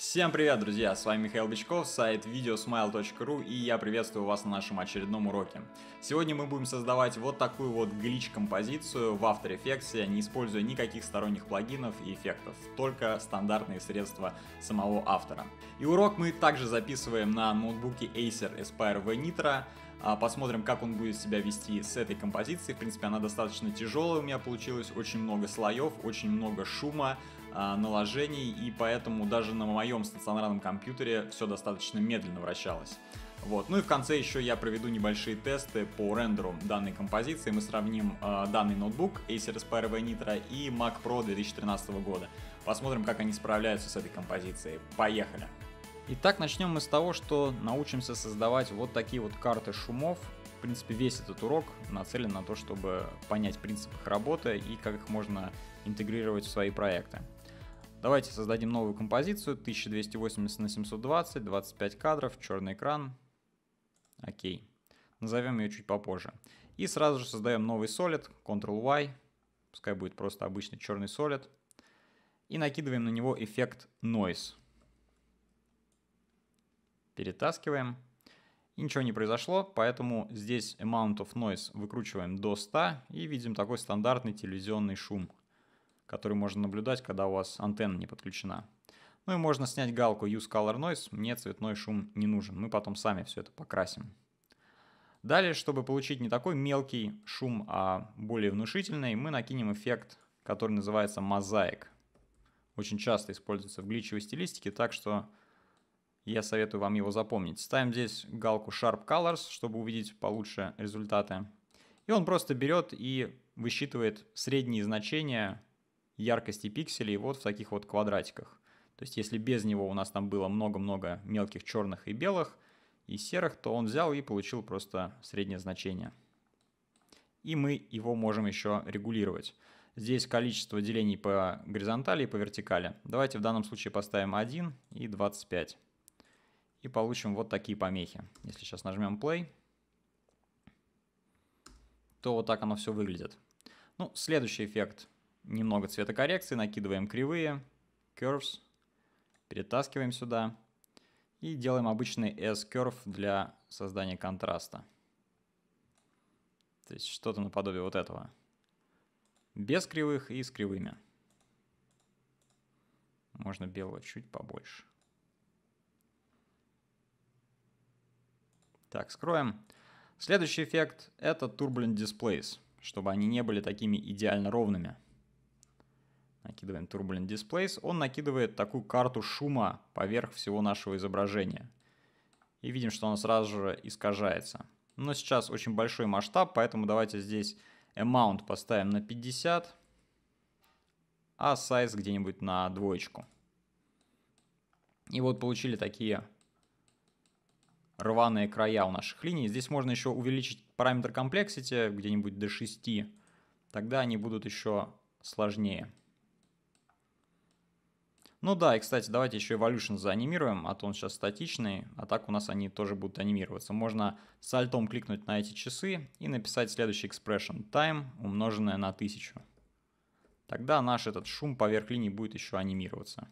Всем привет, друзья! С вами Михаил Бичков, сайт videosmile.ru и я приветствую вас на нашем очередном уроке. Сегодня мы будем создавать вот такую вот глич-композицию в After Effects, не используя никаких сторонних плагинов и эффектов, только стандартные средства самого автора. И урок мы также записываем на ноутбуке Acer Aspire V Nitro, а, Посмотрим, как он будет себя вести с этой композицией. В принципе, она достаточно тяжелая у меня получилась. Очень много слоев, очень много шума. А, наложений, и поэтому даже на моем стационарном компьютере все достаточно медленно вращалось. Вот. Ну и в конце еще я проведу небольшие тесты по рендеру данной композиции. Мы сравним э, данный ноутбук Acer Aspire V Nitro и Mac Pro 2013 года. Посмотрим, как они справляются с этой композицией. Поехали! Итак, начнем мы с того, что научимся создавать вот такие вот карты шумов. В принципе, весь этот урок нацелен на то, чтобы понять принцип их работы и как их можно интегрировать в свои проекты. Давайте создадим новую композицию 1280 на 720, 25 кадров, черный экран. Окей. Назовем ее чуть попозже. И сразу же создаем новый солид. Ctrl-Y. Пускай будет просто обычный черный солид. И накидываем на него эффект noise. Перетаскиваем. И ничего не произошло, поэтому здесь amount of noise выкручиваем до 100 и видим такой стандартный телевизионный шум – который можно наблюдать, когда у вас антенна не подключена. Ну и можно снять галку Use Color Noise, мне цветной шум не нужен, мы потом сами все это покрасим. Далее, чтобы получить не такой мелкий шум, а более внушительный, мы накинем эффект, который называется мозаик. Очень часто используется в гличевой стилистике, так что я советую вам его запомнить. Ставим здесь галку Sharp Colors, чтобы увидеть получше результаты. И он просто берет и высчитывает средние значения яркости пикселей вот в таких вот квадратиках. То есть если без него у нас там было много-много мелких черных и белых и серых, то он взял и получил просто среднее значение. И мы его можем еще регулировать. Здесь количество делений по горизонтали и по вертикали. Давайте в данном случае поставим 1 и 25. И получим вот такие помехи. Если сейчас нажмем play, то вот так оно все выглядит. Ну, следующий эффект немного цветокоррекции, накидываем кривые, curves, перетаскиваем сюда и делаем обычный S-curve для создания контраста. То есть что-то наподобие вот этого. Без кривых и с кривыми. Можно белого чуть побольше. Так, скроем. Следующий эффект — это Turbulent Displays, чтобы они не были такими идеально ровными накидываем Turbulent Displays, он накидывает такую карту шума поверх всего нашего изображения. И видим, что он сразу же искажается. Но сейчас очень большой масштаб, поэтому давайте здесь amount поставим на 50, а size где-нибудь на двоечку. И вот получили такие рваные края у наших линий. Здесь можно еще увеличить параметр complexity где-нибудь до 6, тогда они будут еще сложнее. Ну да, и, кстати, давайте еще Evolution заанимируем, а то он сейчас статичный, а так у нас они тоже будут анимироваться. Можно с альтом кликнуть на эти часы и написать следующий expression time, умноженное на 1000. Тогда наш этот шум поверх линии будет еще анимироваться.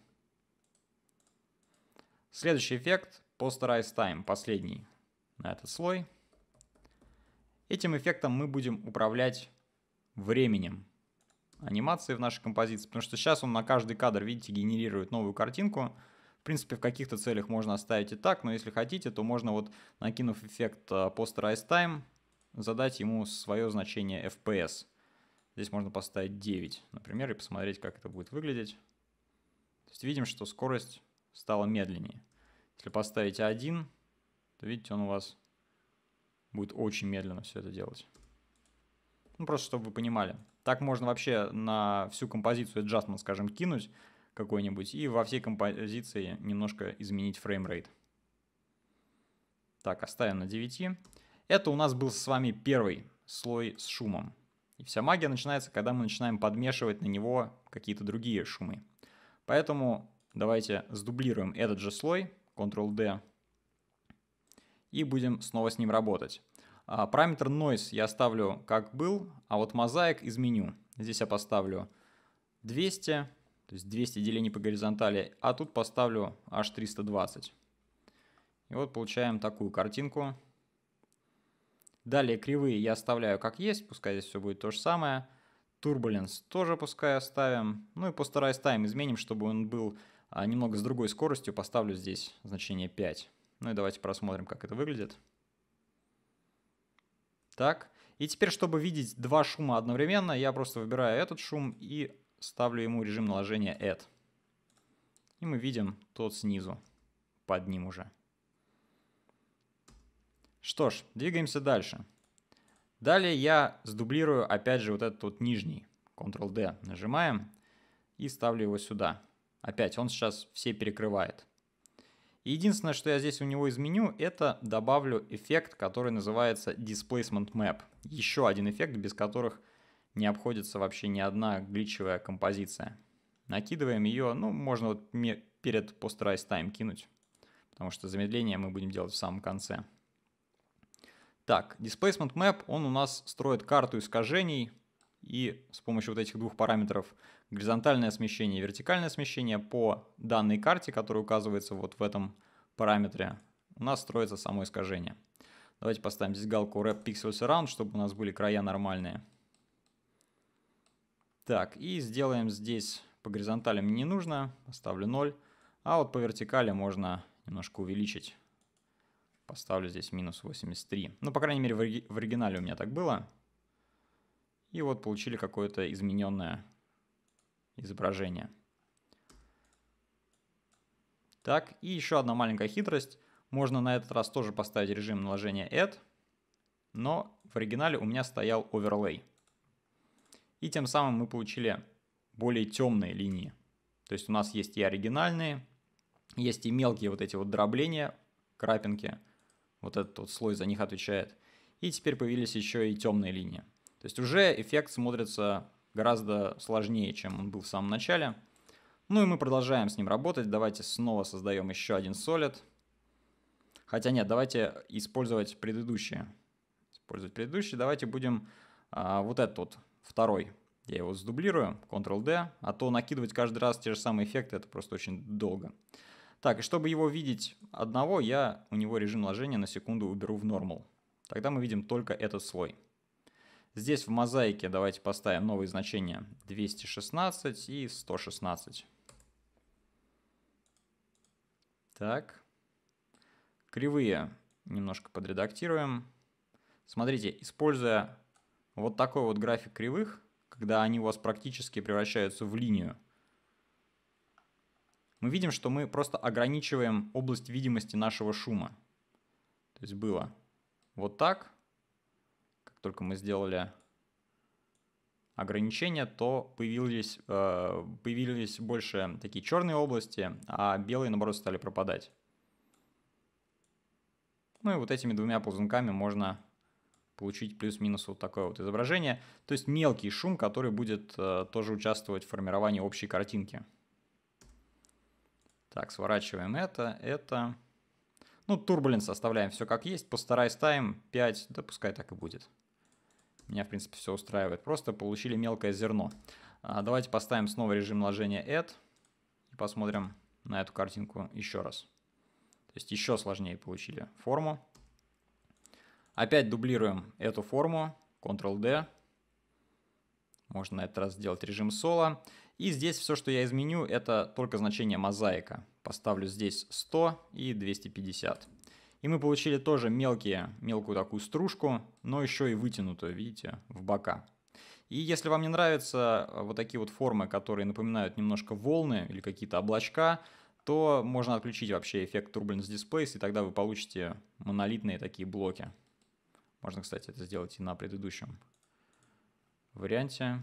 Следующий эффект — Posterize Time, последний на этот слой. Этим эффектом мы будем управлять временем анимации в нашей композиции, потому что сейчас он на каждый кадр, видите, генерирует новую картинку. В принципе, в каких-то целях можно оставить и так, но если хотите, то можно вот, накинув эффект Posterize а, Time, задать ему свое значение FPS. Здесь можно поставить 9, например, и посмотреть, как это будет выглядеть. То есть видим, что скорость стала медленнее. Если поставить 1, то видите, он у вас будет очень медленно все это делать. Ну, просто чтобы вы понимали. Так можно вообще на всю композицию джастмент, ну, скажем, кинуть какой-нибудь и во всей композиции немножко изменить фреймрейт. Так, оставим на 9. Это у нас был с вами первый слой с шумом. И вся магия начинается, когда мы начинаем подмешивать на него какие-то другие шумы. Поэтому давайте сдублируем этот же слой, Ctrl-D, и будем снова с ним работать. А, параметр noise я оставлю как был, а вот мозаик изменю. Здесь я поставлю 200, то есть 200 делений по горизонтали, а тут поставлю аж 320. И вот получаем такую картинку. Далее кривые я оставляю как есть, пускай здесь все будет то же самое. Турбуленс тоже пускай оставим. Ну и постараюсь тайм изменим, чтобы он был а, немного с другой скоростью. Поставлю здесь значение 5. Ну и давайте просмотрим, как это выглядит. Так, и теперь, чтобы видеть два шума одновременно, я просто выбираю этот шум и ставлю ему режим наложения add. И мы видим тот снизу, под ним уже. Что ж, двигаемся дальше. Далее я сдублирую опять же вот этот вот нижний. Ctrl-D нажимаем и ставлю его сюда. Опять он сейчас все перекрывает. Единственное, что я здесь у него изменю, это добавлю эффект, который называется Displacement Map. Еще один эффект, без которых не обходится вообще ни одна гличевая композиция. Накидываем ее, ну, можно вот перед Post Time кинуть, потому что замедление мы будем делать в самом конце. Так, Displacement Map, он у нас строит карту искажений, и с помощью вот этих двух параметров горизонтальное смещение и вертикальное смещение по данной карте, которая указывается вот в этом параметре, у нас строится само искажение. Давайте поставим здесь галку Wrap Pixels Around, чтобы у нас были края нормальные. Так, и сделаем здесь по горизонтали мне не нужно, поставлю 0. А вот по вертикали можно немножко увеличить. Поставлю здесь минус 83. Ну, по крайней мере, в оригинале у меня так было. И вот получили какое-то измененное изображение. Так, и еще одна маленькая хитрость. Можно на этот раз тоже поставить режим наложения add, но в оригинале у меня стоял overlay. И тем самым мы получили более темные линии. То есть у нас есть и оригинальные, есть и мелкие вот эти вот дробления, крапинки. Вот этот вот слой за них отвечает. И теперь появились еще и темные линии. То есть уже эффект смотрится гораздо сложнее, чем он был в самом начале. Ну и мы продолжаем с ним работать. Давайте снова создаем еще один Solid. Хотя нет, давайте использовать предыдущие. Использовать предыдущие. Давайте будем а, вот этот вот, второй. Я его сдублирую, Ctrl-D, а то накидывать каждый раз те же самые эффекты, это просто очень долго. Так, и чтобы его видеть одного, я у него режим ложения на секунду уберу в нормал. Тогда мы видим только этот слой. Здесь в мозаике давайте поставим новые значения 216 и 116. Так. Кривые немножко подредактируем. Смотрите, используя вот такой вот график кривых, когда они у вас практически превращаются в линию, мы видим, что мы просто ограничиваем область видимости нашего шума. То есть было вот так, только мы сделали ограничения, то появились, э, появились больше такие черные области, а белые, наоборот, стали пропадать. Ну и вот этими двумя ползунками можно получить плюс-минус вот такое вот изображение. То есть мелкий шум, который будет э, тоже участвовать в формировании общей картинки. Так, сворачиваем это, это. Ну, турбуленс оставляем все как есть. Постарай ставим 5, да пускай так и будет. Меня, в принципе, все устраивает. Просто получили мелкое зерно. А, давайте поставим снова режим ложения add и посмотрим на эту картинку еще раз. То есть еще сложнее получили форму. Опять дублируем эту форму, Ctrl-D. Можно на этот раз сделать режим соло. И здесь все, что я изменю, это только значение мозаика. Поставлю здесь 100 и 250. И мы получили тоже мелкие, мелкую такую стружку, но еще и вытянутую, видите, в бока. И если вам не нравятся э, вот такие вот формы, которые напоминают немножко волны или какие-то облачка, то можно отключить вообще эффект Turbulence Displays, и тогда вы получите монолитные такие блоки. Можно, кстати, это сделать и на предыдущем варианте,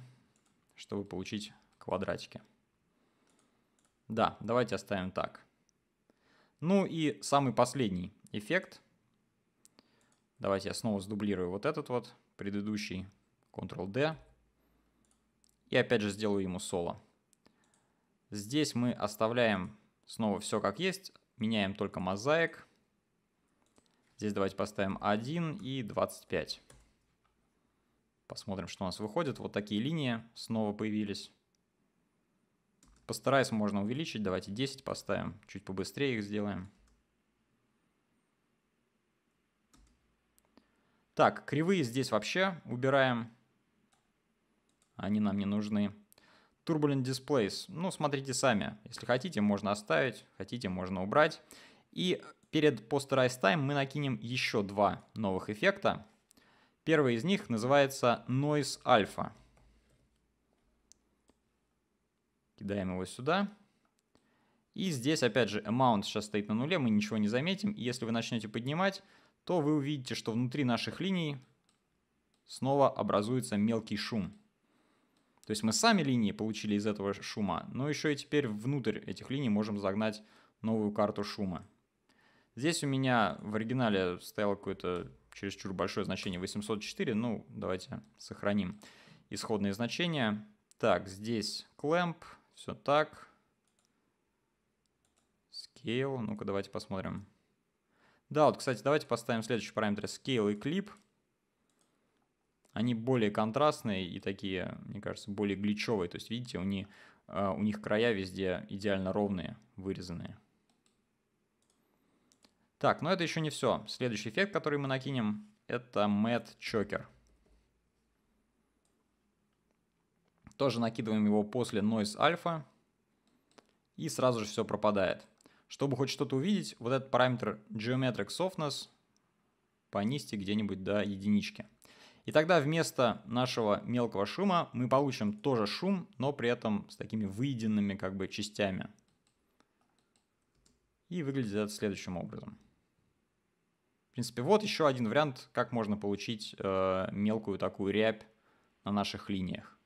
чтобы получить квадратики. Да, давайте оставим так. Ну и самый последний эффект. Давайте я снова сдублирую вот этот вот, предыдущий, Ctrl-D. И опять же сделаю ему соло. Здесь мы оставляем снова все как есть, меняем только мозаик. Здесь давайте поставим 1 и 25. Посмотрим, что у нас выходит. Вот такие линии снова появились. Постараюсь можно увеличить. Давайте 10 поставим. Чуть побыстрее их сделаем. Так, кривые здесь вообще убираем. Они нам не нужны. Turbulent Displays. Ну, смотрите сами. Если хотите, можно оставить. Хотите, можно убрать. И перед Posterize Time мы накинем еще два новых эффекта. Первый из них называется Noise Alpha. Кидаем его сюда. И здесь, опять же, amount сейчас стоит на нуле, мы ничего не заметим. И если вы начнете поднимать, то вы увидите, что внутри наших линий снова образуется мелкий шум. То есть мы сами линии получили из этого шума, но еще и теперь внутрь этих линий можем загнать новую карту шума. Здесь у меня в оригинале стояло какое-то чересчур большое значение 804, ну давайте сохраним исходные значения. Так, здесь clamp, все так. Scale, ну-ка давайте посмотрим. Да, вот, кстати, давайте поставим следующие параметры scale и clip. Они более контрастные и такие, мне кажется, более гличевые. То есть, видите, у них, э, у них края везде идеально ровные, вырезанные. Так, но это еще не все. Следующий эффект, который мы накинем, это Matte Choker. Тоже накидываем его после Noise Alpha. И сразу же все пропадает. Чтобы хоть что-то увидеть, вот этот параметр geometric softness понизьте где-нибудь до единички. И тогда вместо нашего мелкого шума мы получим тоже шум, но при этом с такими выеденными как бы частями. И выглядит это следующим образом. В принципе, вот еще один вариант, как можно получить э, мелкую такую рябь на наших линиях.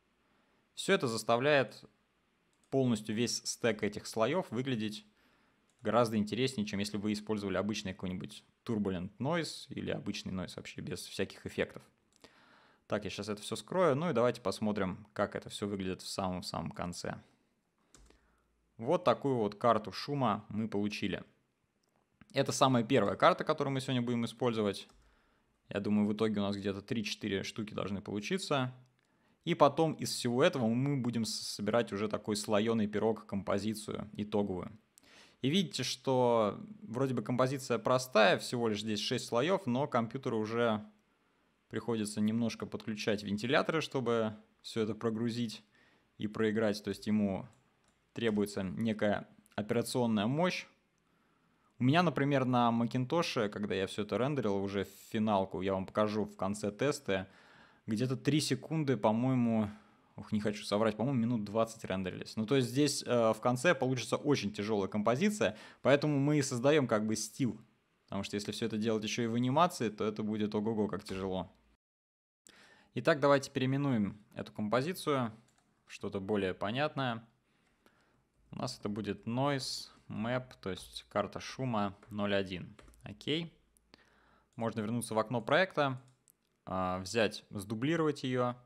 Все это заставляет полностью весь стек этих слоев выглядеть гораздо интереснее, чем если вы использовали обычный какой-нибудь turbulent noise или обычный noise вообще без всяких эффектов. Так, я сейчас это все скрою, ну и давайте посмотрим, как это все выглядит в самом-самом конце. Вот такую вот карту шума мы получили. Это самая первая карта, которую мы сегодня будем использовать. Я думаю, в итоге у нас где-то 3-4 штуки должны получиться. И потом из всего этого мы будем собирать уже такой слоеный пирог композицию итоговую. И видите, что вроде бы композиция простая, всего лишь здесь 6 слоев, но компьютеру уже приходится немножко подключать вентиляторы, чтобы все это прогрузить и проиграть. То есть ему требуется некая операционная мощь. У меня, например, на Macintosh, когда я все это рендерил уже в финалку, я вам покажу в конце теста, где-то 3 секунды, по-моему, ух, не хочу соврать, по-моему, минут 20 рендерились. Ну, то есть здесь э, в конце получится очень тяжелая композиция, поэтому мы и создаем как бы стил. Потому что если все это делать еще и в анимации, то это будет ого-го как тяжело. Итак, давайте переименуем эту композицию, что-то более понятное. У нас это будет noise map, то есть карта шума 0.1. Окей. Можно вернуться в окно проекта, а, взять, сдублировать ее,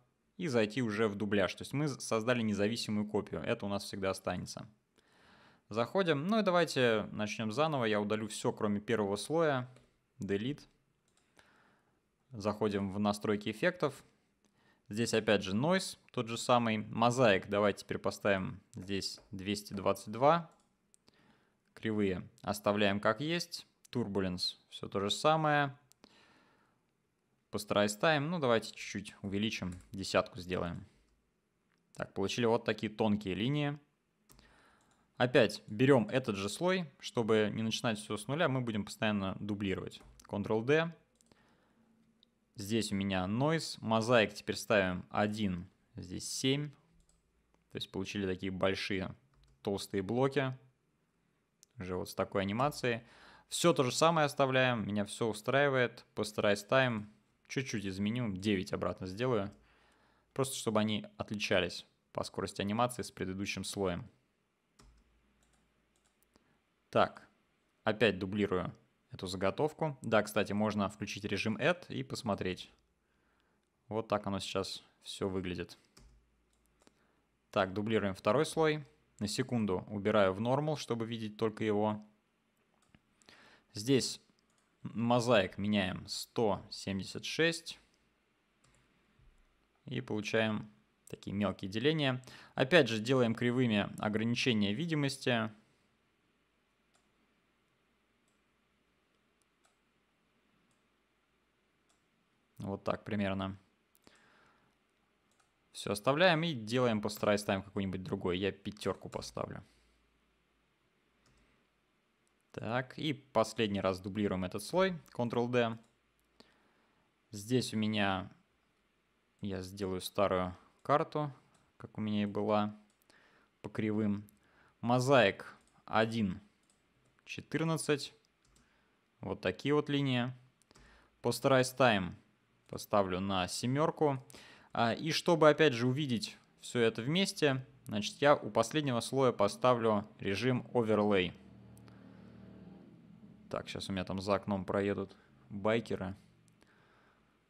и зайти уже в дубляж. То есть мы создали независимую копию, это у нас всегда останется. Заходим, ну и давайте начнем заново, я удалю все, кроме первого слоя, delete. Заходим в настройки эффектов. Здесь опять же noise, тот же самый. Мозаик давайте теперь поставим здесь 222. Кривые оставляем как есть. Turbulence все то же самое. Постараюсь ставим. Ну, давайте чуть-чуть увеличим. Десятку сделаем. Так, получили вот такие тонкие линии. Опять берем этот же слой, чтобы не начинать все с нуля, мы будем постоянно дублировать. Ctrl-D. Здесь у меня noise. Мозаик теперь ставим 1, здесь 7. То есть получили такие большие толстые блоки. Уже вот с такой анимацией. Все то же самое оставляем, меня все устраивает. Постараюсь ставим чуть-чуть изменю, 9 обратно сделаю, просто чтобы они отличались по скорости анимации с предыдущим слоем. Так, опять дублирую эту заготовку. Да, кстати, можно включить режим Add и посмотреть. Вот так оно сейчас все выглядит. Так, дублируем второй слой. На секунду убираю в Normal, чтобы видеть только его. Здесь Мозаик меняем 176 и получаем такие мелкие деления. Опять же делаем кривыми ограничения видимости. Вот так примерно. Все оставляем и делаем, постараюсь ставим какой-нибудь другой. Я пятерку поставлю. Так, и последний раз дублируем этот слой, Ctrl-D. Здесь у меня я сделаю старую карту, как у меня и была, по кривым. Мозаик 1, 14. Вот такие вот линии. Постараюсь Time поставлю на семерку. А, и чтобы опять же увидеть все это вместе, значит я у последнего слоя поставлю режим Overlay. Так, сейчас у меня там за окном проедут байкеры.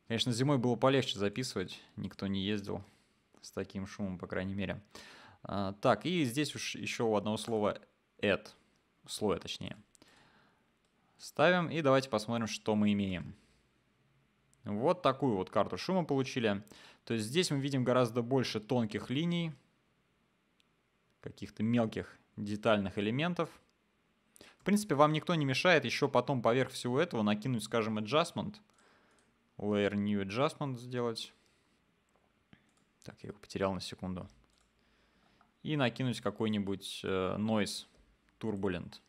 Конечно, зимой было полегче записывать, никто не ездил с таким шумом, по крайней мере. А, так, и здесь уж еще у одного слова add, слоя точнее. Ставим и давайте посмотрим, что мы имеем. Вот такую вот карту шума получили. То есть здесь мы видим гораздо больше тонких линий, каких-то мелких детальных элементов – в принципе, вам никто не мешает еще потом поверх всего этого накинуть, скажем, adjustment. Layer new adjustment сделать. Так, я его потерял на секунду. И накинуть какой-нибудь э, noise turbulent.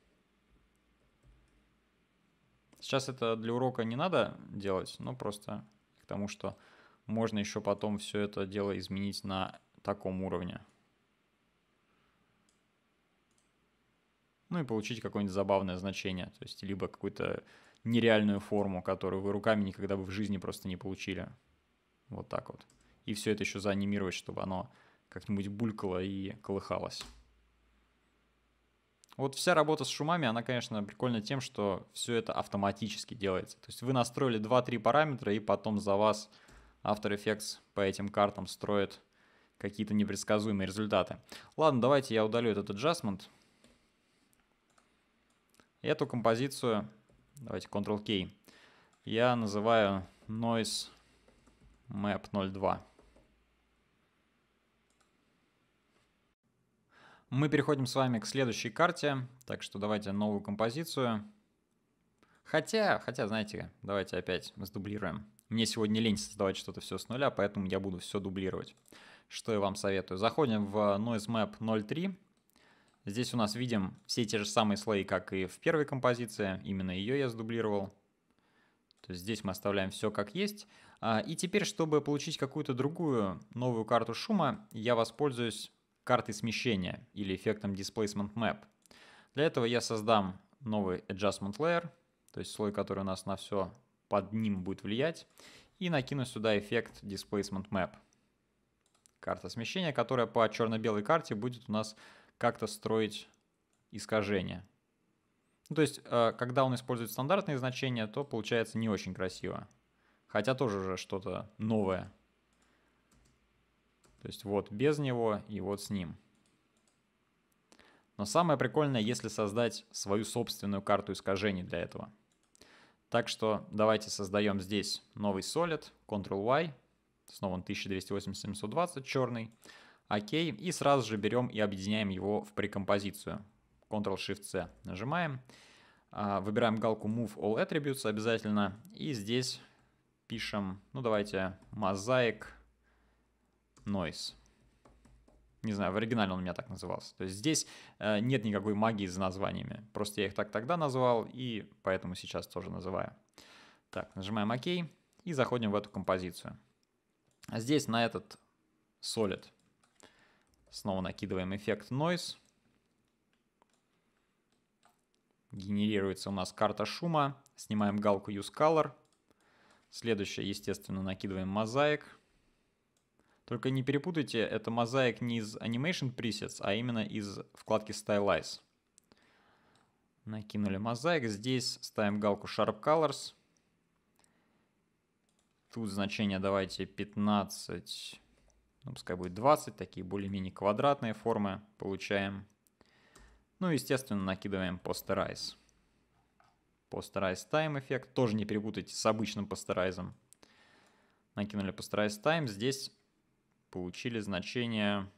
Сейчас это для урока не надо делать, но просто к тому, что можно еще потом все это дело изменить на таком уровне. ну и получить какое-нибудь забавное значение, то есть либо какую-то нереальную форму, которую вы руками никогда бы в жизни просто не получили. Вот так вот. И все это еще заанимировать, чтобы оно как-нибудь булькало и колыхалось. Вот вся работа с шумами, она, конечно, прикольна тем, что все это автоматически делается. То есть вы настроили 2-3 параметра, и потом за вас After Effects по этим картам строит какие-то непредсказуемые результаты. Ладно, давайте я удалю этот аджастмент. Эту композицию, давайте Ctrl-K, я называю Noise Map 02. Мы переходим с вами к следующей карте, так что давайте новую композицию. Хотя, хотя, знаете, давайте опять сдублируем. Мне сегодня лень создавать что-то все с нуля, поэтому я буду все дублировать. Что я вам советую? Заходим в Noise Map 03, Здесь у нас видим все те же самые слои, как и в первой композиции. Именно ее я сдублировал. То есть здесь мы оставляем все как есть. А, и теперь, чтобы получить какую-то другую новую карту шума, я воспользуюсь картой смещения или эффектом Displacement Map. Для этого я создам новый Adjustment Layer, то есть слой, который у нас на все под ним будет влиять, и накину сюда эффект Displacement Map. Карта смещения, которая по черно-белой карте будет у нас как-то строить искажения. Ну, то есть, э, когда он использует стандартные значения, то получается не очень красиво. Хотя тоже уже что-то новое. То есть вот без него и вот с ним. Но самое прикольное, если создать свою собственную карту искажений для этого. Так что давайте создаем здесь новый solid, Ctrl-Y, снова он 1280-720, черный. Окей, и сразу же берем и объединяем его в прекомпозицию. Ctrl-Shift-C нажимаем, а, выбираем галку Move All Attributes обязательно, и здесь пишем, ну давайте, Mosaic Noise. Не знаю, в оригинале он у меня так назывался. То есть здесь э, нет никакой магии за названиями. Просто я их так тогда назвал, и поэтому сейчас тоже называю. Так, нажимаем ОК и заходим в эту композицию. А здесь на этот Solid Снова накидываем эффект noise. Генерируется у нас карта шума. Снимаем галку use color. Следующее, естественно, накидываем мозаик. Только не перепутайте, это мозаик не из Animation Presets, а именно из вкладки Stylize. Накинули мозаик. Здесь ставим галку Sharp Colors. Тут значение давайте 15 ну, пускай будет 20, такие более-менее квадратные формы получаем. Ну, естественно, накидываем постерайз. Постерайз тайм эффект, тоже не перепутайте с обычным постерайзом. Накинули постерайз тайм, здесь получили значение...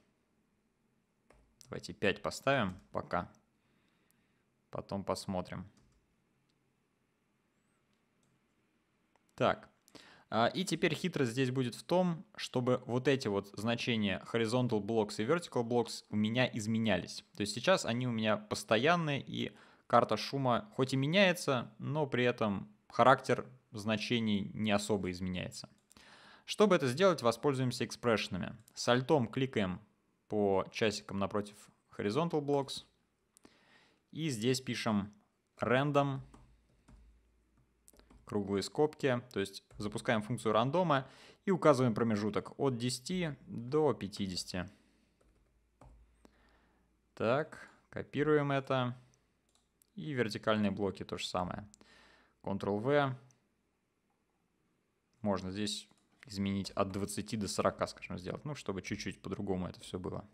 Давайте 5 поставим пока. Потом посмотрим. Так, а, и теперь хитрость здесь будет в том, чтобы вот эти вот значения horizontal blocks и vertical blocks у меня изменялись. То есть сейчас они у меня постоянные, и карта шума хоть и меняется, но при этом характер значений не особо изменяется. Чтобы это сделать, воспользуемся экспрессионами. С альтом кликаем по часикам напротив horizontal blocks. И здесь пишем random круглые скобки, то есть запускаем функцию рандома и указываем промежуток от 10 до 50. Так, копируем это. И вертикальные блоки то же самое. Ctrl-V. Можно здесь изменить от 20 до 40, скажем, сделать, ну, чтобы чуть-чуть по-другому это все было.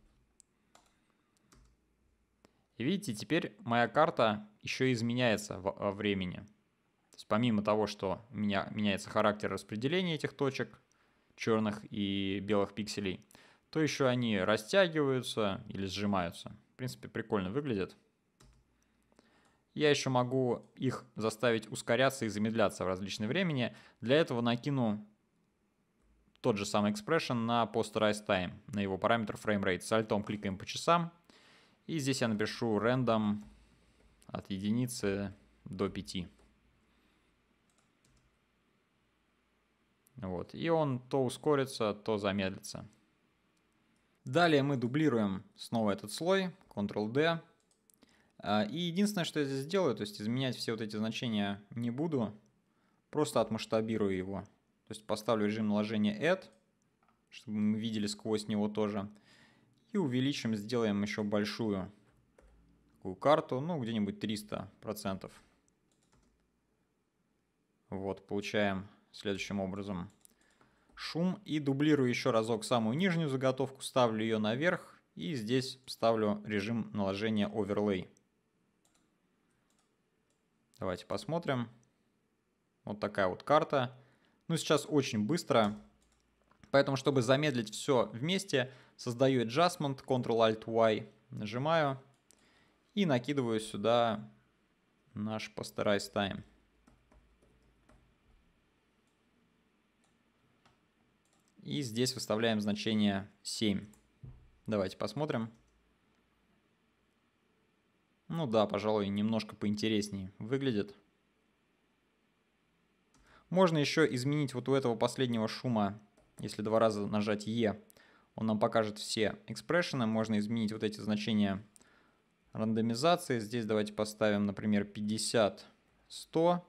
И видите, теперь моя карта еще изменяется во времени есть помимо того, что меня, меняется характер распределения этих точек, черных и белых пикселей, то еще они растягиваются или сжимаются. В принципе, прикольно выглядят. Я еще могу их заставить ускоряться и замедляться в различные времени. Для этого накину тот же самый expression на posterize time, на его параметр frame rate. С альтом кликаем по часам. И здесь я напишу random от единицы до 5. Вот. И он то ускорится, то замедлится. Далее мы дублируем снова этот слой, Ctrl-D. А, и единственное, что я здесь сделаю, то есть изменять все вот эти значения не буду, просто отмасштабирую его. То есть поставлю режим наложения Add, чтобы мы видели сквозь него тоже. И увеличим, сделаем еще большую такую карту, ну где-нибудь 300%. Вот, получаем следующим образом. Шум и дублирую еще разок самую нижнюю заготовку, ставлю ее наверх и здесь ставлю режим наложения оверлей Давайте посмотрим. Вот такая вот карта. Ну, сейчас очень быстро. Поэтому, чтобы замедлить все вместе, создаю adjustment, Ctrl-Alt-Y, нажимаю и накидываю сюда наш Posterize Time. И здесь выставляем значение 7. Давайте посмотрим. Ну да, пожалуй, немножко поинтереснее выглядит. Можно еще изменить вот у этого последнего шума, если два раза нажать E, он нам покажет все экспрессионы. Можно изменить вот эти значения рандомизации. Здесь давайте поставим, например, 50, 100.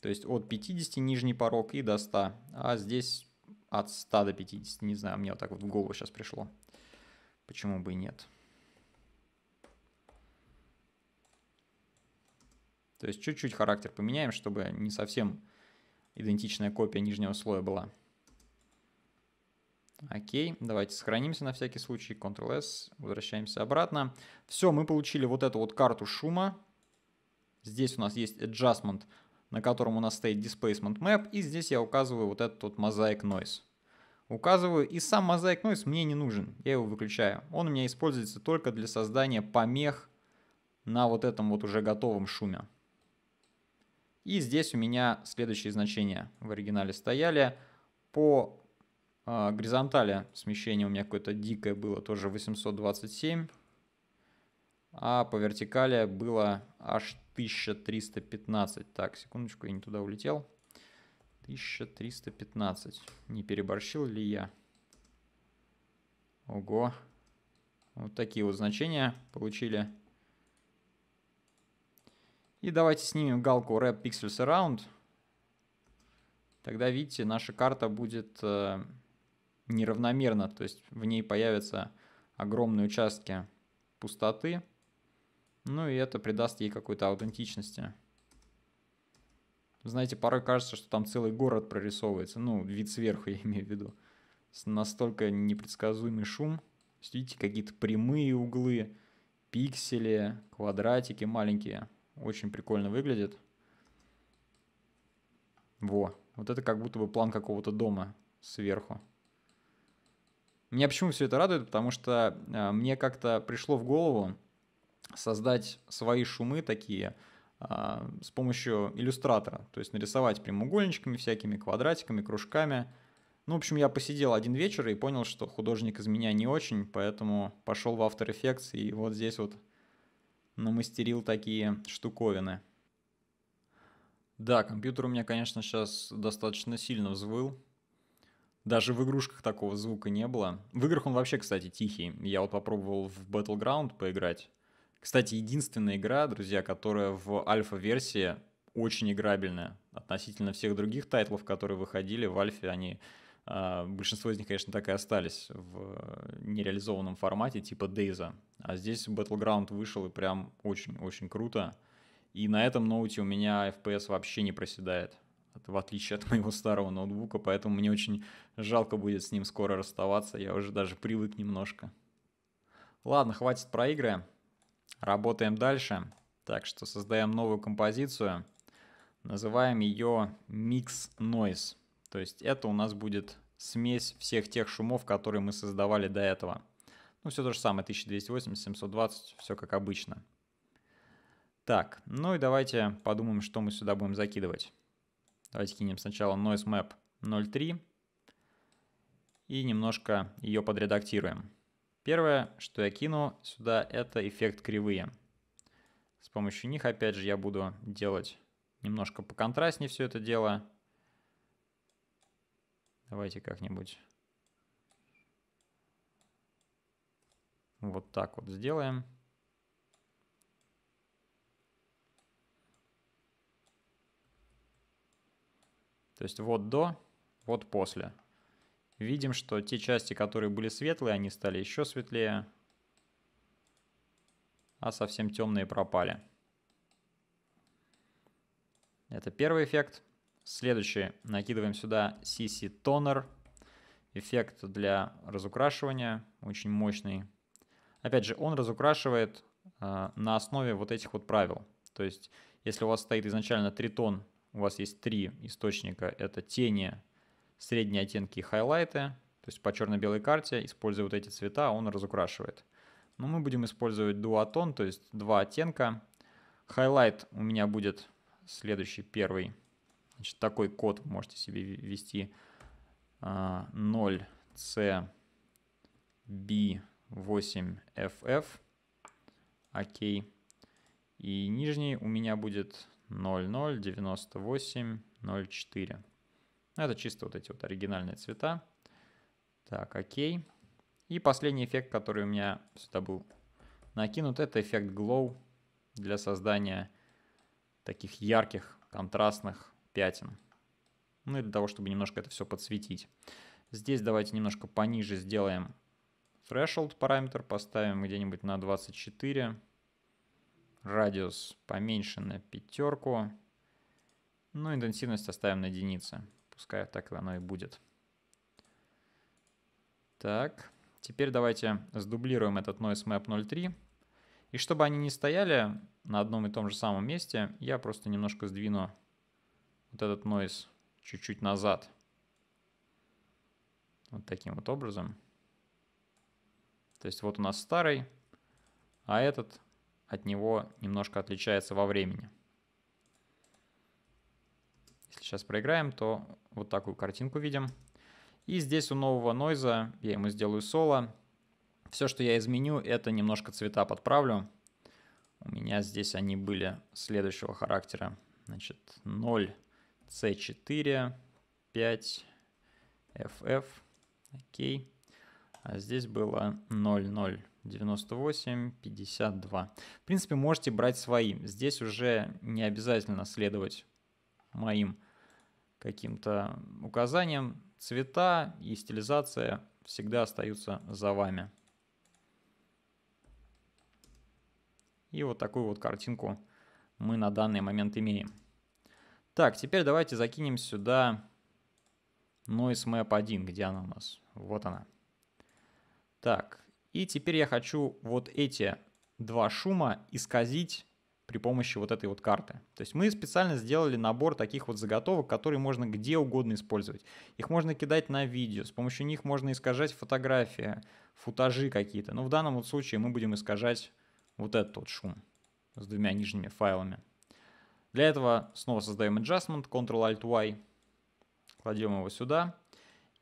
То есть от 50 нижний порог и до 100. А здесь от 100 до 50, не знаю, мне вот так вот в голову сейчас пришло. Почему бы и нет? То есть чуть-чуть характер поменяем, чтобы не совсем идентичная копия нижнего слоя была. Окей, давайте сохранимся на всякий случай. Ctrl-S, возвращаемся обратно. Все, мы получили вот эту вот карту шума. Здесь у нас есть adjustment на котором у нас стоит Displacement Map, и здесь я указываю вот этот вот Mosaic Noise. Указываю, и сам Mosaic Noise мне не нужен, я его выключаю. Он у меня используется только для создания помех на вот этом вот уже готовом шуме. И здесь у меня следующие значения в оригинале стояли. По э, горизонтали смещение у меня какое-то дикое было, тоже 827 а по вертикали было аж 1315. Так, секундочку, я не туда улетел. 1315. Не переборщил ли я? Ого. Вот такие вот значения получили. И давайте снимем галку Wrap Pixels Around. Тогда, видите, наша карта будет э, неравномерна, то есть в ней появятся огромные участки пустоты. Ну и это придаст ей какой-то аутентичности. Знаете, порой кажется, что там целый город прорисовывается. Ну, вид сверху я имею в виду. Настолько непредсказуемый шум. Видите, какие-то прямые углы, пиксели, квадратики маленькие. Очень прикольно выглядит. Во. Вот это как будто бы план какого-то дома сверху. Меня почему все это радует? Потому что э, мне как-то пришло в голову, создать свои шумы такие а, с помощью иллюстратора, то есть нарисовать прямоугольничками всякими, квадратиками, кружками. Ну, в общем, я посидел один вечер и понял, что художник из меня не очень, поэтому пошел в After Effects и вот здесь вот намастерил такие штуковины. Да, компьютер у меня, конечно, сейчас достаточно сильно взвыл. Даже в игрушках такого звука не было. В играх он вообще, кстати, тихий. Я вот попробовал в Battleground поиграть. Кстати, единственная игра, друзья, которая в альфа-версии очень играбельная относительно всех других тайтлов, которые выходили в альфе, они а, большинство из них, конечно, так и остались в нереализованном формате типа Дейза. А здесь Battleground вышел и прям очень-очень круто. И на этом ноуте у меня FPS вообще не проседает, в отличие от моего старого ноутбука, поэтому мне очень жалко будет с ним скоро расставаться, я уже даже привык немножко. Ладно, хватит про игры. Работаем дальше. Так что создаем новую композицию. Называем ее Mix Noise. То есть это у нас будет смесь всех тех шумов, которые мы создавали до этого. Ну, все то же самое, 1280, 720, все как обычно. Так, ну и давайте подумаем, что мы сюда будем закидывать. Давайте кинем сначала noise map 0.3 и немножко ее подредактируем. Первое, что я кину сюда, это эффект кривые. С помощью них, опять же, я буду делать немножко поконтрастнее все это дело. Давайте как-нибудь вот так вот сделаем. То есть вот до, вот после видим, что те части, которые были светлые, они стали еще светлее, а совсем темные пропали. Это первый эффект. Следующий. Накидываем сюда CC Toner. Эффект для разукрашивания. Очень мощный. Опять же, он разукрашивает э, на основе вот этих вот правил. То есть, если у вас стоит изначально тритон, у вас есть три источника. Это тени, средние оттенки и хайлайты, то есть по черно-белой карте, используя вот эти цвета, он разукрашивает. Но мы будем использовать дуатон, то есть два оттенка. Хайлайт у меня будет следующий, первый. Значит, такой код можете себе ввести 0CB8FF. А, Окей. И нижний у меня будет 009804. Это чисто вот эти вот оригинальные цвета. Так, окей. И последний эффект, который у меня сюда был накинут, это эффект Glow для создания таких ярких, контрастных пятен. Ну и для того, чтобы немножко это все подсветить. Здесь давайте немножко пониже сделаем threshold параметр, поставим где-нибудь на 24. Радиус поменьше на пятерку. Ну, интенсивность оставим на единице. Пускай так оно и будет. Так, теперь давайте сдублируем этот noise map 0.3. И чтобы они не стояли на одном и том же самом месте, я просто немножко сдвину вот этот noise чуть-чуть назад. Вот таким вот образом. То есть вот у нас старый, а этот от него немножко отличается во времени. Если сейчас проиграем, то вот такую картинку видим. И здесь у нового нойза я ему сделаю соло. Все, что я изменю, это немножко цвета подправлю. У меня здесь они были следующего характера. Значит, 0, C4, 5, FF. Окей. А здесь было 0, 0, 98, 52. В принципе, можете брать свои. Здесь уже не обязательно следовать моим каким-то указаниям. Цвета и стилизация всегда остаются за вами. И вот такую вот картинку мы на данный момент имеем. Так, теперь давайте закинем сюда Noise Map 1, где она у нас. Вот она. Так, и теперь я хочу вот эти два шума исказить при помощи вот этой вот карты. То есть мы специально сделали набор таких вот заготовок, которые можно где угодно использовать. Их можно кидать на видео, с помощью них можно искажать фотографии, футажи какие-то. Но в данном вот случае мы будем искажать вот этот вот шум с двумя нижними файлами. Для этого снова создаем adjustment, Ctrl-Alt-Y, кладем его сюда.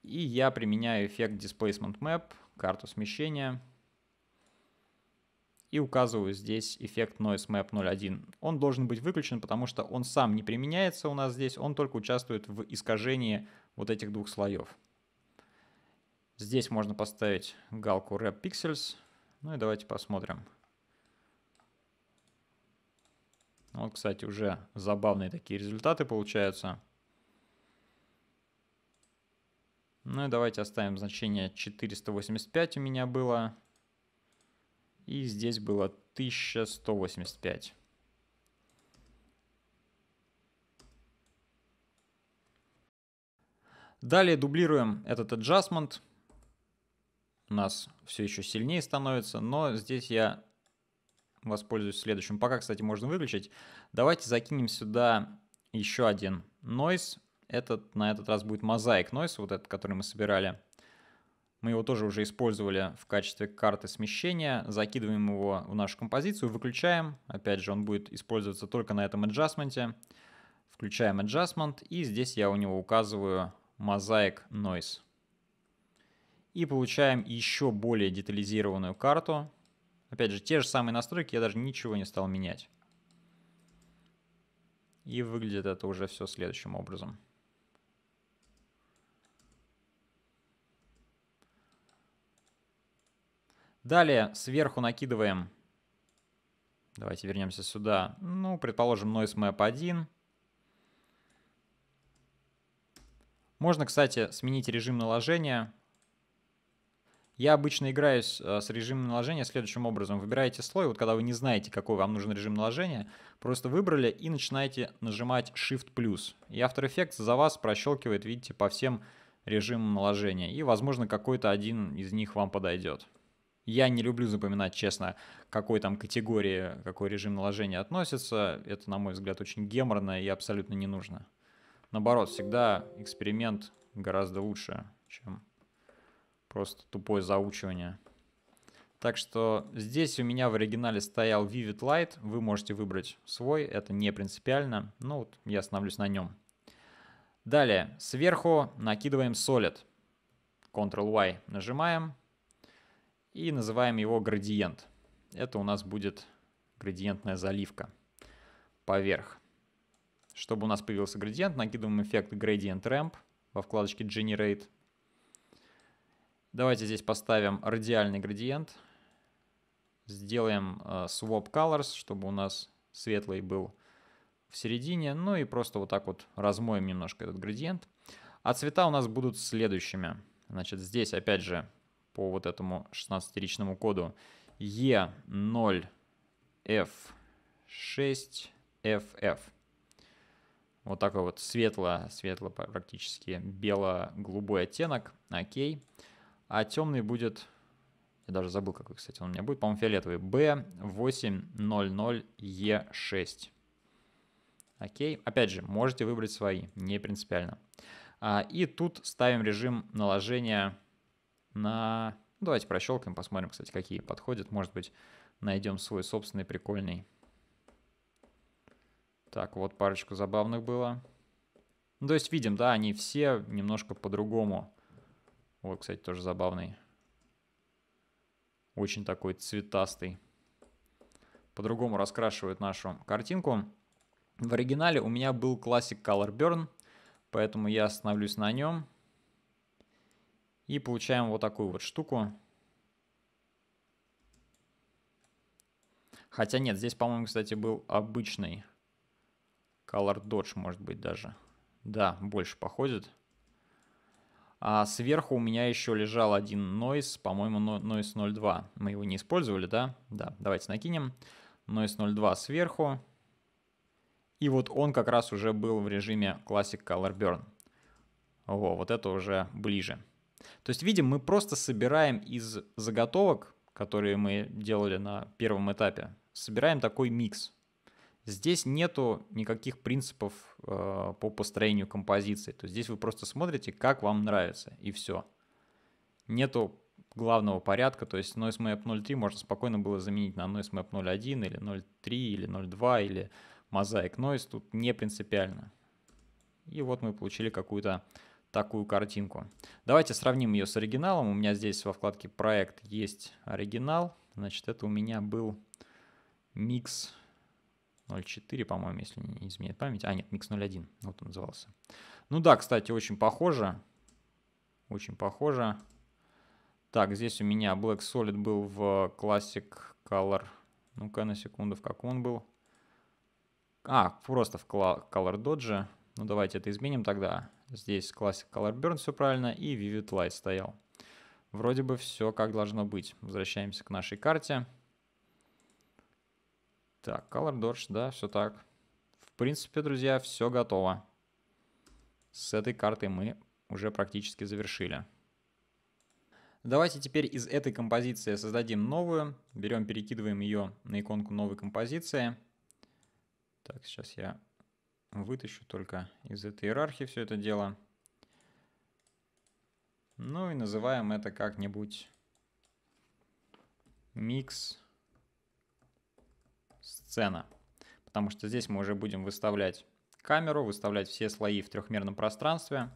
И я применяю эффект Displacement Map, карту смещения, и указываю здесь эффект Noise Map 0.1. Он должен быть выключен, потому что он сам не применяется у нас здесь, он только участвует в искажении вот этих двух слоев. Здесь можно поставить галку Wrap Pixels. Ну и давайте посмотрим. Ну вот, кстати, уже забавные такие результаты получаются. Ну и давайте оставим значение 485 у меня было. И здесь было 1185. Далее дублируем этот adjustment. У нас все еще сильнее становится, но здесь я воспользуюсь следующим. Пока, кстати, можно выключить. Давайте закинем сюда еще один noise. Этот, на этот раз будет мозаик noise, вот этот, который мы собирали. Мы его тоже уже использовали в качестве карты смещения. Закидываем его в нашу композицию, выключаем. Опять же, он будет использоваться только на этом аджасменте. Включаем adjustment, и здесь я у него указываю mosaic noise. И получаем еще более детализированную карту. Опять же, те же самые настройки, я даже ничего не стал менять. И выглядит это уже все следующим образом. Далее сверху накидываем, давайте вернемся сюда, ну, предположим, noise map 1. Можно, кстати, сменить режим наложения. Я обычно играюсь э, с режимом наложения следующим образом. Выбираете слой, вот когда вы не знаете, какой вам нужен режим наложения, просто выбрали и начинаете нажимать Shift+. И After Effects за вас прощелкивает, видите, по всем режимам наложения. И, возможно, какой-то один из них вам подойдет. Я не люблю запоминать, честно, какой там категории, какой режим наложения относится. Это, на мой взгляд, очень геморно и абсолютно не нужно. Наоборот, всегда эксперимент гораздо лучше, чем просто тупое заучивание. Так что здесь у меня в оригинале стоял Vivid Light, вы можете выбрать свой, это не принципиально, но вот я остановлюсь на нем. Далее, сверху накидываем Solid, Ctrl-Y нажимаем, и называем его градиент. Это у нас будет градиентная заливка поверх. Чтобы у нас появился градиент, накидываем эффект Gradient Ramp во вкладочке Generate. Давайте здесь поставим радиальный градиент. Сделаем э, Swap Colors, чтобы у нас светлый был в середине. Ну и просто вот так вот размоем немножко этот градиент. А цвета у нас будут следующими. Значит, здесь опять же по вот этому 16-ричному коду. E0F6FF. Вот такой вот светло, светло практически бело-голубой оттенок. Окей. А темный будет, я даже забыл, какой, кстати, он у меня будет, по-моему, фиолетовый. B800E6. Окей. Опять же, можете выбрать свои, не принципиально. А, и тут ставим режим наложения на... Ну, давайте прощелкаем, посмотрим, кстати, какие подходят. Может быть, найдем свой собственный прикольный. Так, вот парочку забавных было. Ну, то есть видим, да, они все немножко по-другому. Вот, кстати, тоже забавный. Очень такой цветастый. По-другому раскрашивают нашу картинку. В оригинале у меня был классик Color Burn, поэтому я остановлюсь на нем. И получаем вот такую вот штуку. Хотя нет, здесь, по-моему, кстати, был обычный Color Dodge, может быть, даже. Да, больше походит. А сверху у меня еще лежал один Noise, по-моему, Noise 0.2. Мы его не использовали, да? Да, давайте накинем. Noise 0.2 сверху. И вот он как раз уже был в режиме Classic Color Burn. Во, вот это уже ближе. То есть, видим, мы просто собираем из заготовок, которые мы делали на первом этапе, собираем такой микс. Здесь нету никаких принципов э, по построению композиции. То есть здесь вы просто смотрите, как вам нравится, и все. Нету главного порядка, то есть NoiseMap 0.3 можно спокойно было заменить на NoiseMap 0.1 или 0.3 или 0.2 или Mosaic Noise, тут не принципиально. И вот мы получили какую-то э, такую картинку. Давайте сравним ее с оригиналом. У меня здесь во вкладке «Проект» есть оригинал. Значит, это у меня был микс 0.4, по-моему, если не изменяет память. А, нет, микс 0.1, вот он назывался. Ну да, кстати, очень похоже. Очень похоже. Так, здесь у меня Black Solid был в Classic Color. Ну-ка, на секунду, в каком он был? А, просто в Color Dodge. Ну давайте это изменим тогда. Здесь Classic Color Burn все правильно и Vivid Light стоял. Вроде бы все как должно быть. Возвращаемся к нашей карте. Так, Color Dodge, да, все так. В принципе, друзья, все готово. С этой картой мы уже практически завершили. Давайте теперь из этой композиции создадим новую. Берем, перекидываем ее на иконку новой композиции. Так, сейчас я вытащу только из этой иерархии все это дело. Ну и называем это как-нибудь микс сцена. Потому что здесь мы уже будем выставлять камеру, выставлять все слои в трехмерном пространстве.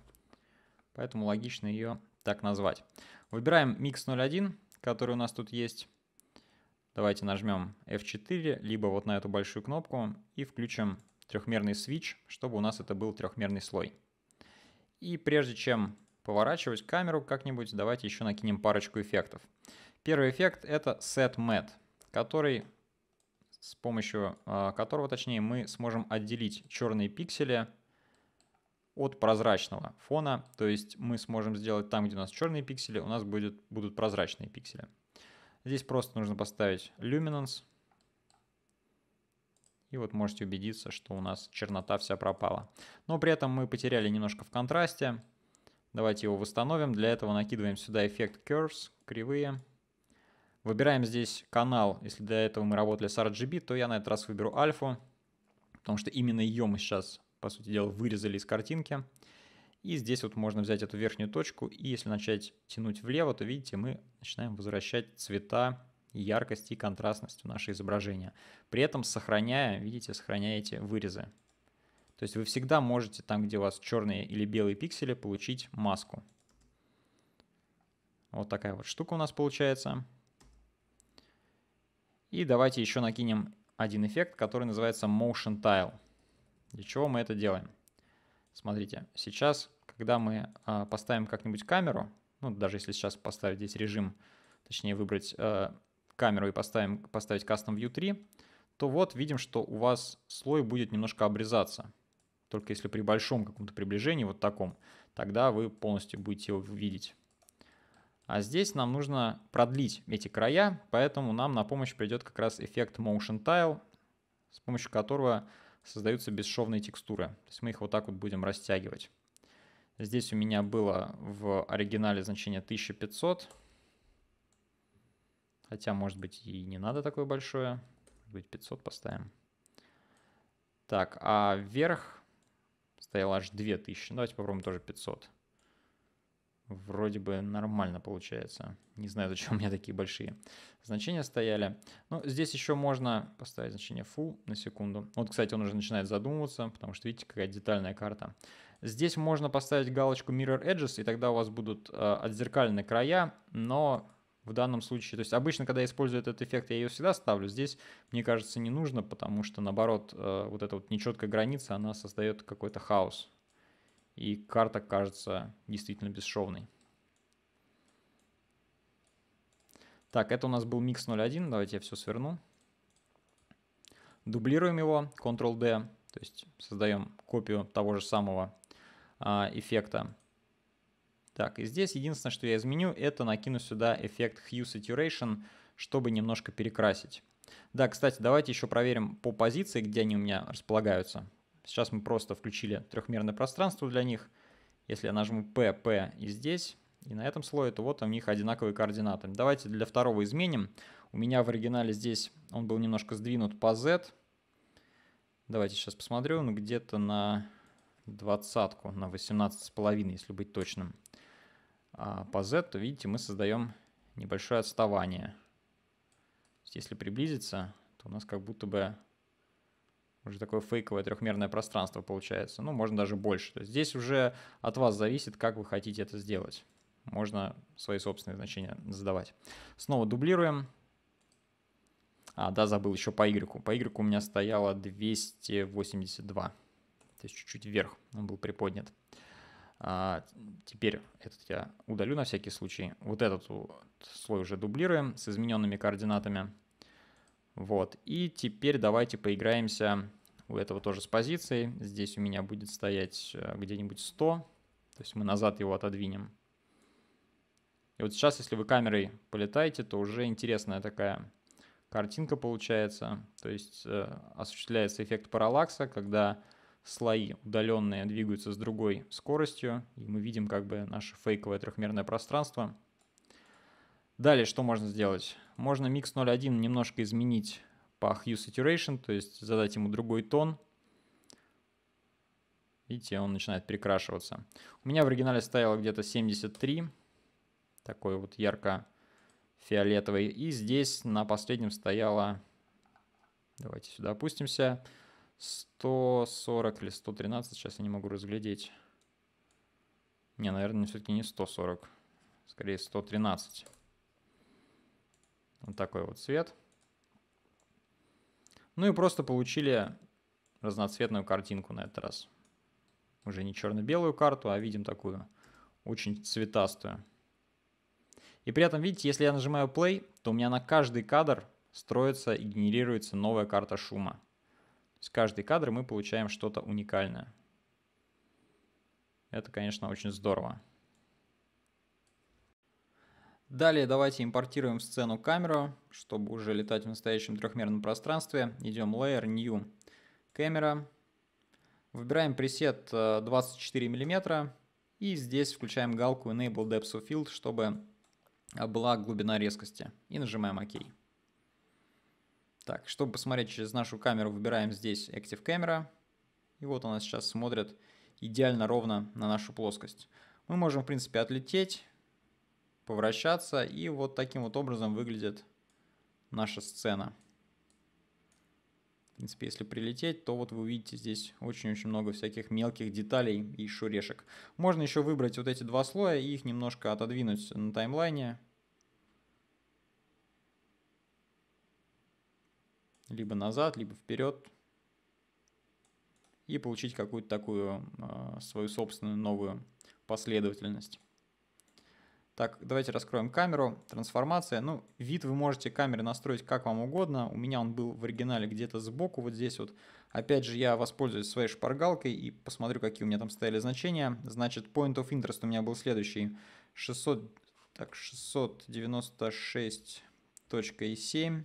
Поэтому логично ее так назвать. Выбираем микс 01, который у нас тут есть. Давайте нажмем F4, либо вот на эту большую кнопку и включим трехмерный switch, чтобы у нас это был трехмерный слой. И прежде чем поворачивать камеру как-нибудь, давайте еще накинем парочку эффектов. Первый эффект это set mat, который с помощью а, которого, точнее, мы сможем отделить черные пиксели от прозрачного фона. То есть мы сможем сделать там, где у нас черные пиксели, у нас будет, будут прозрачные пиксели. Здесь просто нужно поставить luminance и вот можете убедиться, что у нас чернота вся пропала. Но при этом мы потеряли немножко в контрасте. Давайте его восстановим. Для этого накидываем сюда эффект Curves, кривые. Выбираем здесь канал. Если до этого мы работали с RGB, то я на этот раз выберу альфу, потому что именно ее мы сейчас, по сути дела, вырезали из картинки. И здесь вот можно взять эту верхнюю точку, и если начать тянуть влево, то видите, мы начинаем возвращать цвета яркость и контрастность у наше изображение. При этом сохраняя, видите, сохраняете вырезы. То есть вы всегда можете там, где у вас черные или белые пиксели, получить маску. Вот такая вот штука у нас получается. И давайте еще накинем один эффект, который называется Motion Tile. Для чего мы это делаем? Смотрите, сейчас, когда мы э, поставим как-нибудь камеру, ну, даже если сейчас поставить здесь режим, точнее выбрать э, камеру и поставим, поставить Custom View 3, то вот видим, что у вас слой будет немножко обрезаться. Только если при большом каком-то приближении, вот таком, тогда вы полностью будете его видеть. А здесь нам нужно продлить эти края, поэтому нам на помощь придет как раз эффект Motion Tile, с помощью которого создаются бесшовные текстуры. То есть мы их вот так вот будем растягивать. Здесь у меня было в оригинале значение 1500, Хотя, может быть, и не надо такое большое. Может быть, 500 поставим. Так, а вверх стояло аж 2000. Давайте попробуем тоже 500. Вроде бы нормально получается. Не знаю, зачем у меня такие большие значения стояли. Ну, здесь еще можно поставить значение full на секунду. Вот, кстати, он уже начинает задумываться, потому что, видите, какая детальная карта. Здесь можно поставить галочку Mirror Edges, и тогда у вас будут э, отзеркалены края, но в данном случае. То есть обычно, когда я использую этот эффект, я ее всегда ставлю. Здесь, мне кажется, не нужно, потому что, наоборот, э, вот эта вот нечеткая граница, она создает какой-то хаос. И карта кажется действительно бесшовной. Так, это у нас был микс 0.1. Давайте я все сверну. Дублируем его, Ctrl-D, то есть создаем копию того же самого а, эффекта. Так, и здесь единственное, что я изменю, это накину сюда эффект Hue Saturation, чтобы немножко перекрасить. Да, кстати, давайте еще проверим по позиции, где они у меня располагаются. Сейчас мы просто включили трехмерное пространство для них. Если я нажму P, P и здесь, и на этом слое, то вот у них одинаковые координаты. Давайте для второго изменим. У меня в оригинале здесь он был немножко сдвинут по Z. Давайте сейчас посмотрю, ну где-то на двадцатку, на 18,5, если быть точным. А по Z, то видите, мы создаем небольшое отставание. Если приблизиться, то у нас как будто бы уже такое фейковое трехмерное пространство получается. Ну, можно даже больше. То есть здесь уже от вас зависит, как вы хотите это сделать. Можно свои собственные значения задавать. Снова дублируем. А, да, забыл еще по Y. По Y у меня стояло 282. То есть чуть-чуть вверх он был приподнят. А, теперь этот я удалю на всякий случай. Вот этот вот слой уже дублируем с измененными координатами. Вот. И теперь давайте поиграемся у этого тоже с позицией. Здесь у меня будет стоять э, где-нибудь 100. То есть мы назад его отодвинем. И вот сейчас, если вы камерой полетаете, то уже интересная такая картинка получается. То есть э, осуществляется эффект параллакса, когда слои удаленные двигаются с другой скоростью, и мы видим как бы наше фейковое трехмерное пространство. Далее что можно сделать? Можно mix 0.1 немножко изменить по Hue Saturation, то есть задать ему другой тон. Видите, он начинает перекрашиваться. У меня в оригинале стояло где-то 73, такой вот ярко-фиолетовый. И здесь на последнем стояло, давайте сюда опустимся, 140 или 113, сейчас я не могу разглядеть. Не, наверное, все-таки не 140, скорее 113. Вот такой вот цвет. Ну и просто получили разноцветную картинку на этот раз. Уже не черно-белую карту, а видим такую очень цветастую. И при этом, видите, если я нажимаю play, то у меня на каждый кадр строится и генерируется новая карта шума. То есть каждый кадр мы получаем что-то уникальное. Это, конечно, очень здорово. Далее давайте импортируем в сцену камеру, чтобы уже летать в настоящем трехмерном пространстве. Идем Layer, New, Camera. Выбираем пресет 24 э, мм и здесь включаем галку Enable Depth of Field, чтобы а, была глубина резкости. И нажимаем ОК. OK. Так, чтобы посмотреть через нашу камеру, выбираем здесь Active Camera. И вот она сейчас смотрит идеально ровно на нашу плоскость. Мы можем, в принципе, отлететь, повращаться, и вот таким вот образом выглядит наша сцена. В принципе, если прилететь, то вот вы увидите здесь очень-очень много всяких мелких деталей и шурешек. Можно еще выбрать вот эти два слоя и их немножко отодвинуть на таймлайне, либо назад, либо вперед, и получить какую-то такую э, свою собственную новую последовательность. Так, давайте раскроем камеру, трансформация. Ну, вид вы можете камеры настроить как вам угодно. У меня он был в оригинале где-то сбоку, вот здесь вот. Опять же, я воспользуюсь своей шпаргалкой и посмотрю, какие у меня там стояли значения. Значит, point of interest у меня был следующий. 600, так, 696.7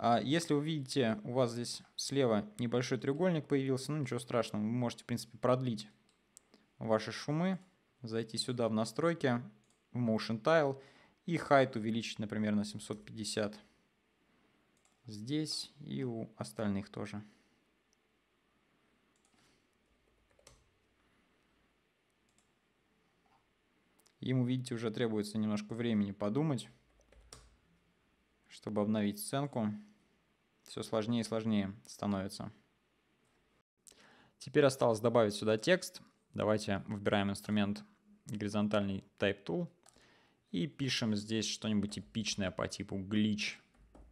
А если вы видите, у вас здесь слева небольшой треугольник появился, ну ничего страшного, вы можете, в принципе, продлить ваши шумы, зайти сюда в настройки, в Motion Tile и Height увеличить, например, на 750. Здесь и у остальных тоже. Ему, видите, уже требуется немножко времени подумать чтобы обновить сценку, все сложнее и сложнее становится. Теперь осталось добавить сюда текст. Давайте выбираем инструмент горизонтальный Type Tool и пишем здесь что-нибудь эпичное по типу glitch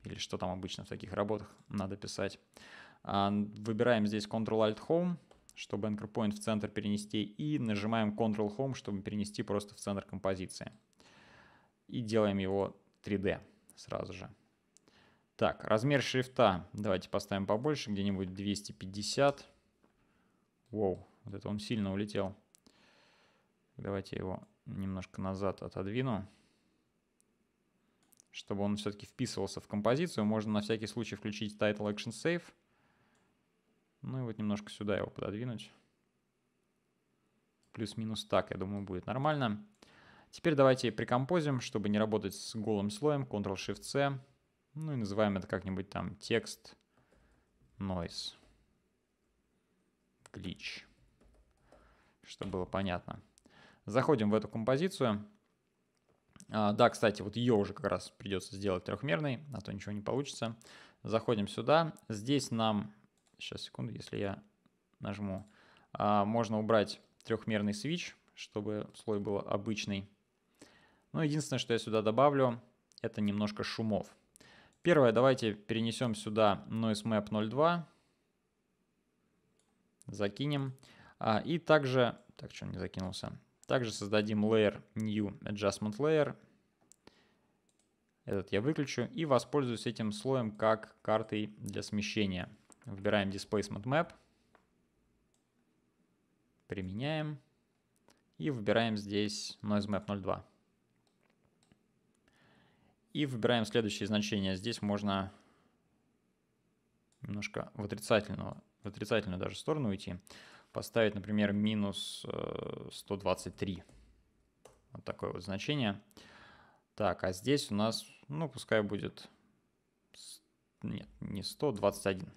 или что там обычно в таких работах надо писать. А, выбираем здесь Ctrl-Alt-Home, чтобы anchor point в центр перенести, и нажимаем Ctrl-Home, чтобы перенести просто в центр композиции. И делаем его 3D сразу же. Так, размер шрифта давайте поставим побольше, где-нибудь 250. Воу, вот это он сильно улетел. Давайте его немножко назад отодвину. Чтобы он все-таки вписывался в композицию, можно на всякий случай включить Title Action Save. Ну и вот немножко сюда его пододвинуть. Плюс-минус так, я думаю, будет нормально. Нормально. Теперь давайте прикомпозим, чтобы не работать с голым слоем, Ctrl-Shift-C. Ну и называем это как-нибудь там текст noise glitch, чтобы было понятно. Заходим в эту композицию. А, да, кстати, вот ее уже как раз придется сделать трехмерной, а то ничего не получится. Заходим сюда. Здесь нам, сейчас, секунду, если я нажму, а, можно убрать трехмерный свич, чтобы слой был обычный. Но ну, единственное, что я сюда добавлю, это немножко шумов. Первое, давайте перенесем сюда noise map 0.2. Закинем. А, и также, так, что он не закинулся. Также создадим layer new adjustment layer. Этот я выключу и воспользуюсь этим слоем как картой для смещения. Выбираем displacement map. Применяем. И выбираем здесь noise map 02. И выбираем следующее значение. Здесь можно немножко в отрицательную, в отрицательную даже сторону уйти. Поставить, например, минус 123. Э, вот такое вот значение. Так, а здесь у нас, ну, пускай будет... Нет, не 100, 21.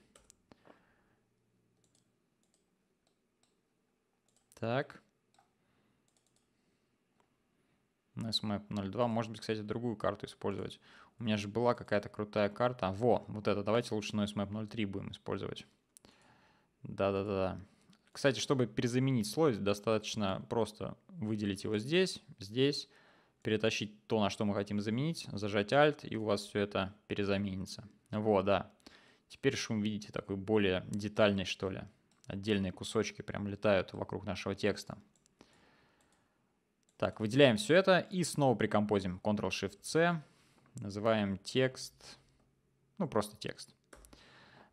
Так. на SMAP 02. Эм может быть, кстати, другую карту использовать. У меня же была какая-то крутая карта. А, во, вот это. Давайте лучше на SMAP 03 эм будем использовать. Да-да-да. Кстати, чтобы перезаменить слой, достаточно просто выделить его здесь, здесь, перетащить то, на что мы хотим заменить, зажать Alt, и у вас все это перезаменится. Во, да. Теперь шум, видите, такой более детальный, что ли. Отдельные кусочки прям летают вокруг нашего текста. Так, выделяем все это и снова прикомпозим. Ctrl-Shift-C. Называем текст. Ну, просто текст.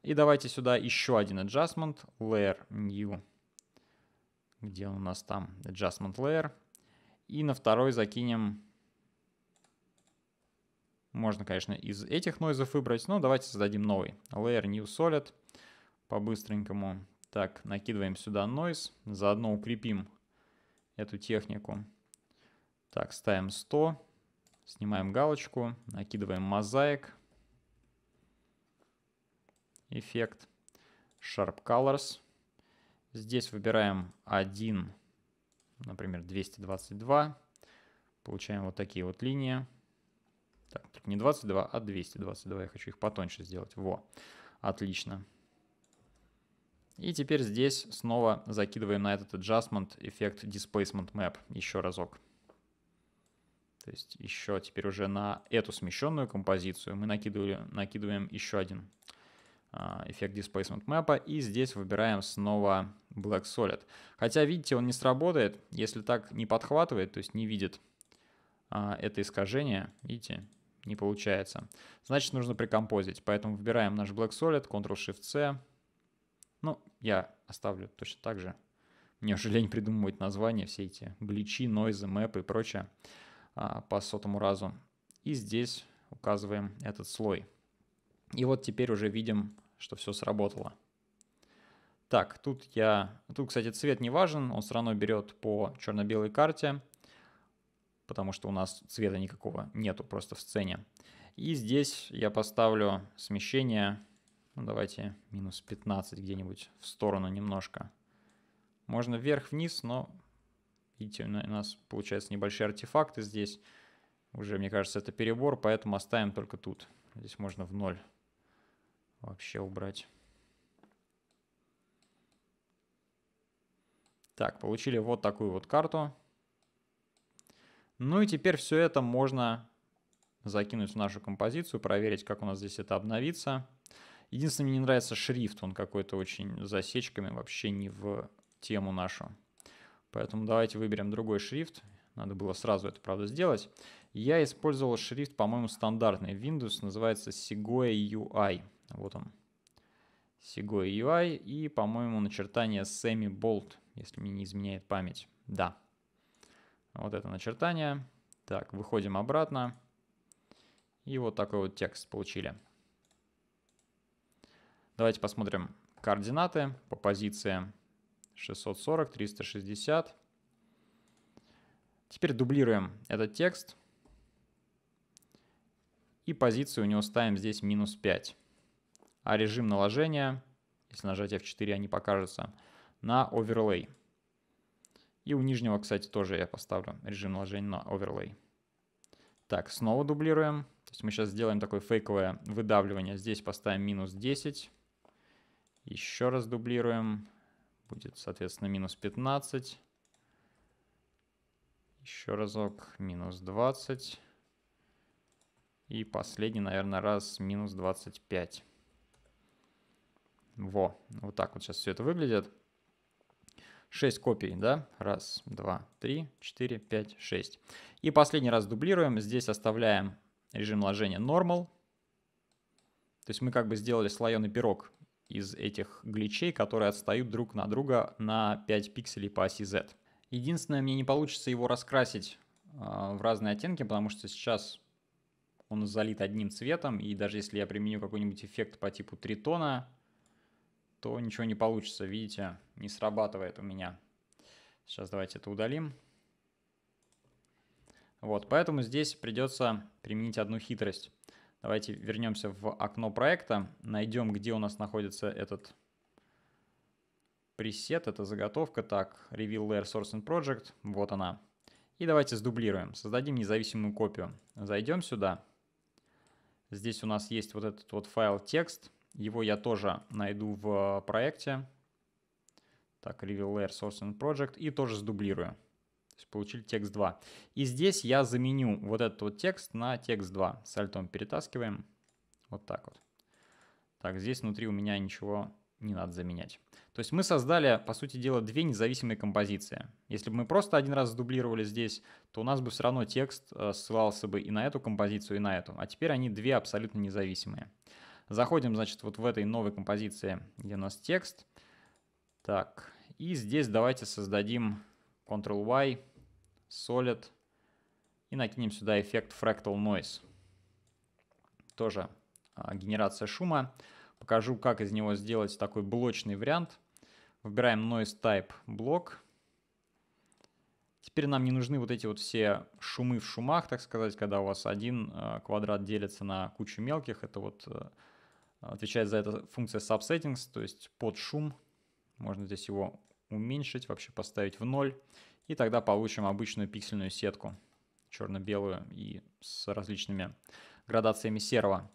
И давайте сюда еще один adjustment. Layer new. Где он у нас там? Adjustment layer. И на второй закинем... Можно, конечно, из этих нойзов выбрать, но давайте создадим новый. Layer new solid. По-быстренькому. Так, накидываем сюда noise. Заодно укрепим эту технику. Так, ставим 100, снимаем галочку, накидываем мозаик, эффект, Sharp Colors. Здесь выбираем 1, например, 222, получаем вот такие вот линии. Так, только не 22, а 222. Я хочу их потоньше сделать. Во, отлично. И теперь здесь снова закидываем на этот adjustment эффект displacement map еще разок. То есть еще теперь уже на эту смещенную композицию мы накидывали, накидываем еще один а, эффект displacement map, и здесь выбираем снова Black Solid. Хотя, видите, он не сработает, если так не подхватывает, то есть не видит а, это искажение, видите, не получается. Значит, нужно прикомпозить, поэтому выбираем наш Black Solid, Ctrl-Shift-C. Ну, я оставлю точно так же. Мне уже лень придумывать названия, все эти гличи, нойзы, мэпы и прочее. А, по сотому разу. И здесь указываем этот слой. И вот теперь уже видим, что все сработало. Так, тут я... Тут, кстати, цвет не важен, он все равно берет по черно-белой карте, потому что у нас цвета никакого нету просто в сцене. И здесь я поставлю смещение, ну, давайте минус 15 где-нибудь в сторону немножко. Можно вверх-вниз, но Видите, у нас получается небольшие артефакты здесь. Уже, мне кажется, это перебор, поэтому оставим только тут. Здесь можно в ноль вообще убрать. Так, получили вот такую вот карту. Ну и теперь все это можно закинуть в нашу композицию, проверить, как у нас здесь это обновится. Единственное, мне не нравится шрифт, он какой-то очень засечками, вообще не в тему нашу. Поэтому давайте выберем другой шрифт. Надо было сразу это, правда, сделать. Я использовал шрифт, по-моему, стандартный. Windows называется Segoe UI. Вот он. Segoe UI и, по-моему, начертание Semi Bold, если мне не изменяет память. Да. Вот это начертание. Так, выходим обратно. И вот такой вот текст получили. Давайте посмотрим координаты по позициям. 640, 360. Теперь дублируем этот текст. И позицию у него ставим здесь минус 5. А режим наложения, если нажать F4, они покажутся, на overlay. И у нижнего, кстати, тоже я поставлю режим наложения на overlay. Так, снова дублируем. То есть мы сейчас сделаем такое фейковое выдавливание. Здесь поставим минус 10. Еще раз дублируем будет, соответственно, минус 15. Еще разок минус 20. И последний, наверное, раз минус 25. Во, вот так вот сейчас все это выглядит. 6 копий, да? Раз, два, три, четыре, пять, шесть. И последний раз дублируем. Здесь оставляем режим ложения normal. То есть мы как бы сделали слоеный пирог из этих гличей, которые отстают друг на друга на 5 пикселей по оси Z. Единственное, мне не получится его раскрасить а, в разные оттенки, потому что сейчас он залит одним цветом, и даже если я применю какой-нибудь эффект по типу тритона, то ничего не получится. Видите, не срабатывает у меня. Сейчас давайте это удалим. Вот, поэтому здесь придется применить одну хитрость. Давайте вернемся в окно проекта, найдем, где у нас находится этот пресет, эта заготовка. Так, Reveal Layer Source and Project, вот она. И давайте сдублируем, создадим независимую копию. Зайдем сюда. Здесь у нас есть вот этот вот файл текст. Его я тоже найду в проекте. Так, Reveal Layer Source and Project и тоже сдублирую. То есть получили текст 2. И здесь я заменю вот этот вот текст на текст 2. С альтом перетаскиваем. Вот так вот. Так, здесь внутри у меня ничего не надо заменять. То есть мы создали, по сути дела, две независимые композиции. Если бы мы просто один раз сдублировали здесь, то у нас бы все равно текст э, ссылался бы и на эту композицию, и на эту. А теперь они две абсолютно независимые. Заходим, значит, вот в этой новой композиции, где у нас текст. Так, и здесь давайте создадим Ctrl-Y, Solid и накинем сюда эффект Fractal Noise. Тоже а, генерация шума. Покажу, как из него сделать такой блочный вариант. Выбираем Noise Type блок. Теперь нам не нужны вот эти вот все шумы в шумах, так сказать, когда у вас один а, квадрат делится на кучу мелких. Это вот э, отвечает за это функция subsettings, то есть под шум. Можно здесь его уменьшить, вообще поставить в ноль. И тогда получим обычную пиксельную сетку, черно-белую и с различными градациями серого.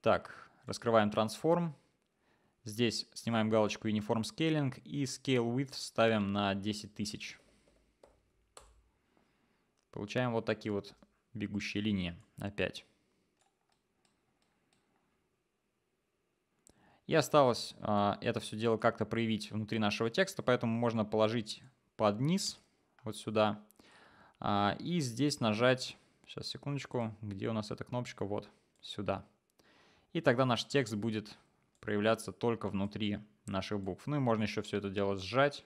Так, раскрываем трансформ. Здесь снимаем галочку Uniform Scaling и Scale Width ставим на 10 тысяч. Получаем вот такие вот бегущие линии опять. И осталось а, это все дело как-то проявить внутри нашего текста, поэтому можно положить под низ, вот сюда, а, и здесь нажать, сейчас секундочку, где у нас эта кнопочка, вот сюда. И тогда наш текст будет проявляться только внутри наших букв. Ну и можно еще все это дело сжать,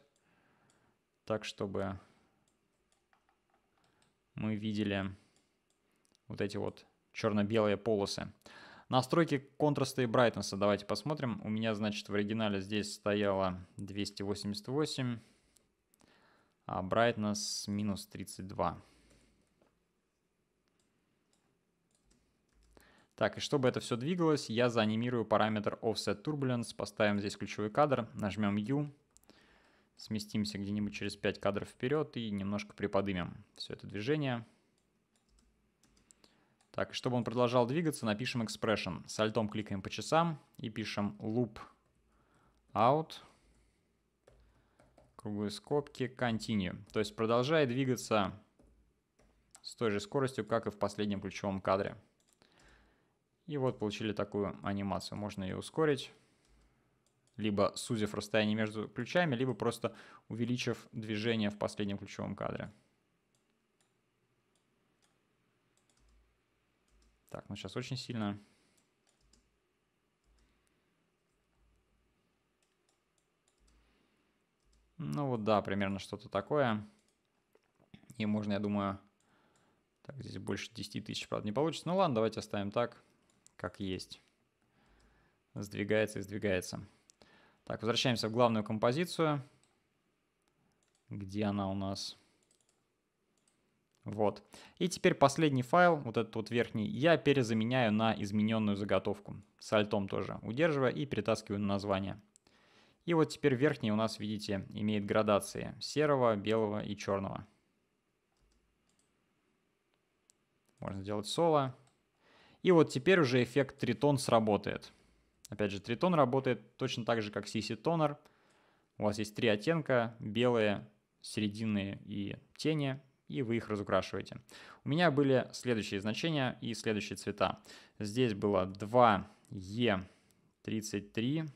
так, чтобы мы видели вот эти вот черно-белые полосы. Настройки контраста и брайтнесса давайте посмотрим. У меня, значит, в оригинале здесь стояло 288, а brightness минус 32. Так, и чтобы это все двигалось, я заанимирую параметр Offset Turbulence, поставим здесь ключевой кадр, нажмем U, сместимся где-нибудь через 5 кадров вперед и немножко приподнимем все это движение. Так, и чтобы он продолжал двигаться, напишем expression. С альтом кликаем по часам и пишем loop out, круглые скобки, continue. То есть продолжает двигаться с той же скоростью, как и в последнем ключевом кадре. И вот получили такую анимацию. Можно ее ускорить, либо сузив расстояние между ключами, либо просто увеличив движение в последнем ключевом кадре. Так, ну сейчас очень сильно. Ну вот да, примерно что-то такое. И можно, я думаю, так, здесь больше 10 тысяч, правда, не получится. Ну ладно, давайте оставим так, как есть. Сдвигается и сдвигается. Так, возвращаемся в главную композицию. Где она у нас? Вот. И теперь последний файл, вот этот вот верхний, я перезаменяю на измененную заготовку. С альтом тоже удерживая и перетаскиваю на название. И вот теперь верхний у нас, видите, имеет градации серого, белого и черного. Можно сделать соло. И вот теперь уже эффект тритон сработает. Опять же, тритон работает точно так же, как CC тонер. У вас есть три оттенка, белые, серединные и тени и вы их разукрашиваете. У меня были следующие значения и следующие цвета. Здесь было 2E33,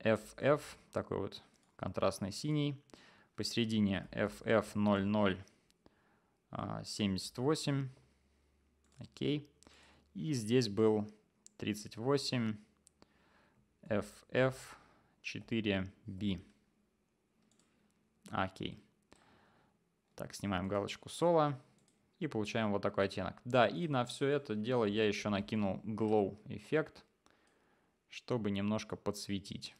FF, такой вот контрастный синий, посередине FF0078, а, окей, и здесь был 38 FF4B. Окей. Так, снимаем галочку соло и получаем вот такой оттенок. Да, и на все это дело я еще накинул glow эффект, чтобы немножко подсветить.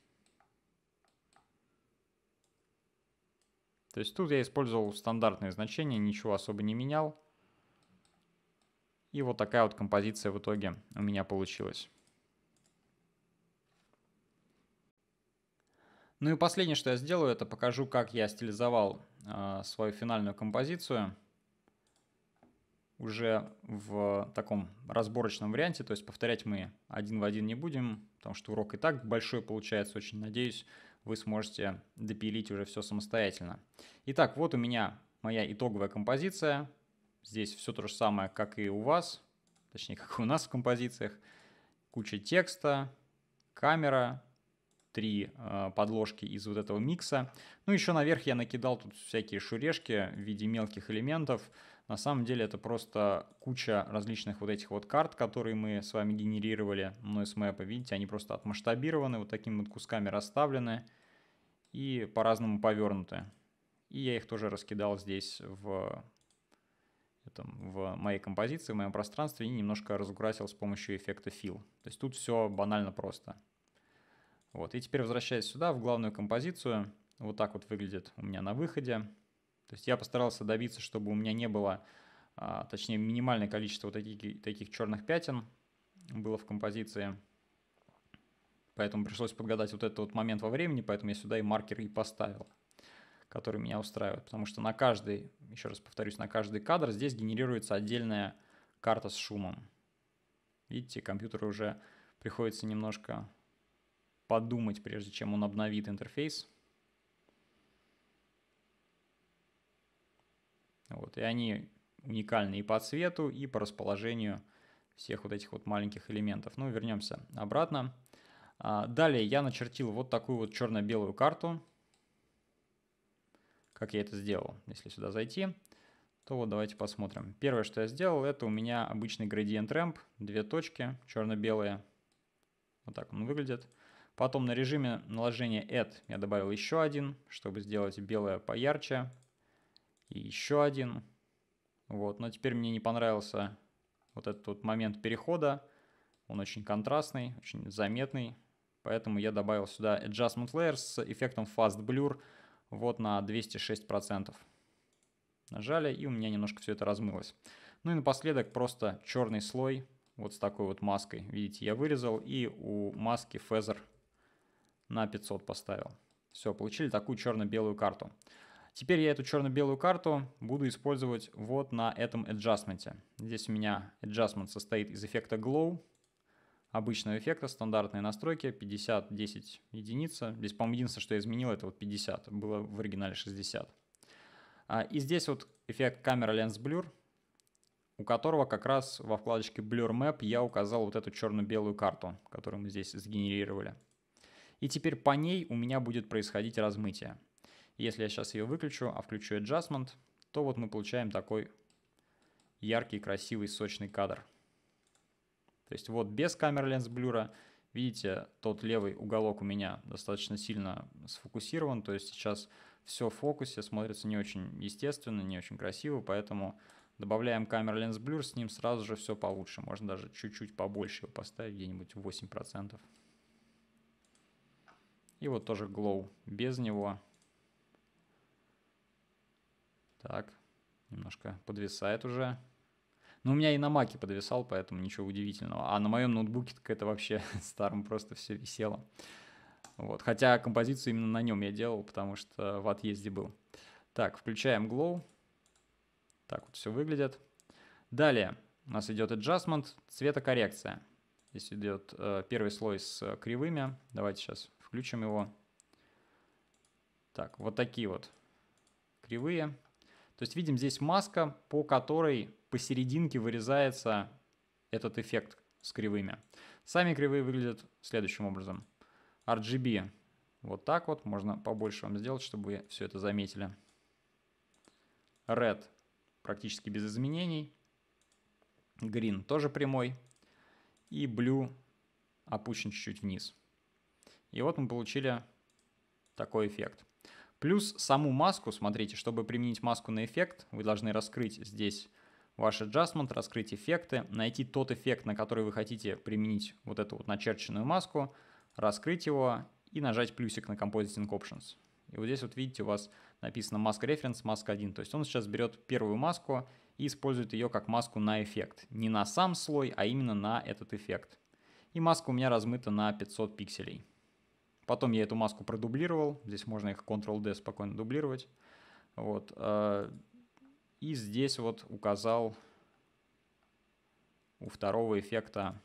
То есть тут я использовал стандартные значения, ничего особо не менял. И вот такая вот композиция в итоге у меня получилась. Ну и последнее, что я сделаю, это покажу, как я стилизовал а, свою финальную композицию уже в таком разборочном варианте, то есть повторять мы один в один не будем, потому что урок и так большой получается, очень надеюсь, вы сможете допилить уже все самостоятельно. Итак, вот у меня моя итоговая композиция, здесь все то же самое, как и у вас, точнее, как и у нас в композициях, куча текста, камера, три а, подложки из вот этого микса. Ну, еще наверх я накидал тут всякие шурешки в виде мелких элементов. На самом деле это просто куча различных вот этих вот карт, которые мы с вами генерировали мной с мэпа. Видите, они просто отмасштабированы, вот такими вот кусками расставлены и по-разному повернуты. И я их тоже раскидал здесь в, этом, в моей композиции, в моем пространстве и немножко разукрасил с помощью эффекта fill. То есть тут все банально просто. Вот, и теперь возвращаясь сюда, в главную композицию, вот так вот выглядит у меня на выходе. То есть я постарался добиться, чтобы у меня не было, а, точнее, минимальное количество вот таких, таких черных пятен было в композиции. Поэтому пришлось подгадать вот этот вот момент во времени, поэтому я сюда и маркер и поставил, который меня устраивает. Потому что на каждый, еще раз повторюсь, на каждый кадр здесь генерируется отдельная карта с шумом. Видите, компьютеру уже приходится немножко подумать, прежде чем он обновит интерфейс. Вот, и они уникальны и по цвету, и по расположению всех вот этих вот маленьких элементов. Ну, вернемся обратно. А, далее я начертил вот такую вот черно-белую карту. Как я это сделал? Если сюда зайти, то вот давайте посмотрим. Первое, что я сделал, это у меня обычный градиент рэмп, две точки черно-белые. Вот так он выглядит. Потом на режиме наложения add я добавил еще один, чтобы сделать белое поярче. И еще один. Вот, но теперь мне не понравился вот этот вот момент перехода. Он очень контрастный, очень заметный. Поэтому я добавил сюда Adjustment Layer с эффектом Fast Blur вот на 206%. Нажали, и у меня немножко все это размылось. Ну и напоследок просто черный слой вот с такой вот маской. Видите, я вырезал, и у маски Feather на 500 поставил. Все, получили такую черно-белую карту. Теперь я эту черно-белую карту буду использовать вот на этом adjustment. Здесь у меня adjustment состоит из эффекта glow, обычного эффекта, стандартные настройки, 50, 10 единица. Здесь, по-моему, единственное, что я изменил, это вот 50, было в оригинале 60. А, и здесь вот эффект камера lens blur, у которого как раз во вкладочке Blur Map я указал вот эту черно-белую карту, которую мы здесь сгенерировали и теперь по ней у меня будет происходить размытие. Если я сейчас ее выключу, а включу Adjustment, то вот мы получаем такой яркий, красивый, сочный кадр. То есть вот без камер ленс блюра, видите, тот левый уголок у меня достаточно сильно сфокусирован, то есть сейчас все в фокусе, смотрится не очень естественно, не очень красиво, поэтому добавляем камер ленс блюр, с ним сразу же все получше, можно даже чуть-чуть побольше его поставить, где-нибудь 8%. И вот тоже glow без него. Так, немножко подвисает уже. Ну у меня и на маке подвисал, поэтому ничего удивительного. А на моем ноутбуке так это вообще старом просто все висело. Вот. Хотя композицию именно на нем я делал, потому что в отъезде был. Так, включаем Glow. Так вот все выглядит. Далее у нас идет Adjustment, цветокоррекция. Здесь идет э, первый слой с э, кривыми. Давайте сейчас Включим его. Так, вот такие вот кривые. То есть видим здесь маска, по которой посерединке вырезается этот эффект с кривыми. Сами кривые выглядят следующим образом. RGB вот так вот, можно побольше вам сделать, чтобы вы все это заметили. Red практически без изменений. Green тоже прямой. И Blue опущен чуть-чуть вниз. И вот мы получили такой эффект. Плюс саму маску, смотрите, чтобы применить маску на эффект, вы должны раскрыть здесь ваш adjustment, раскрыть эффекты, найти тот эффект, на который вы хотите применить вот эту вот начерченную маску, раскрыть его и нажать плюсик на Compositing Options. И вот здесь вот видите, у вас написано Mask Reference, Mask 1. То есть он сейчас берет первую маску и использует ее как маску на эффект. Не на сам слой, а именно на этот эффект. И маска у меня размыта на 500 пикселей. Потом я эту маску продублировал. Здесь можно их Ctrl-D спокойно дублировать. Вот. Э, и здесь вот указал у второго эффекта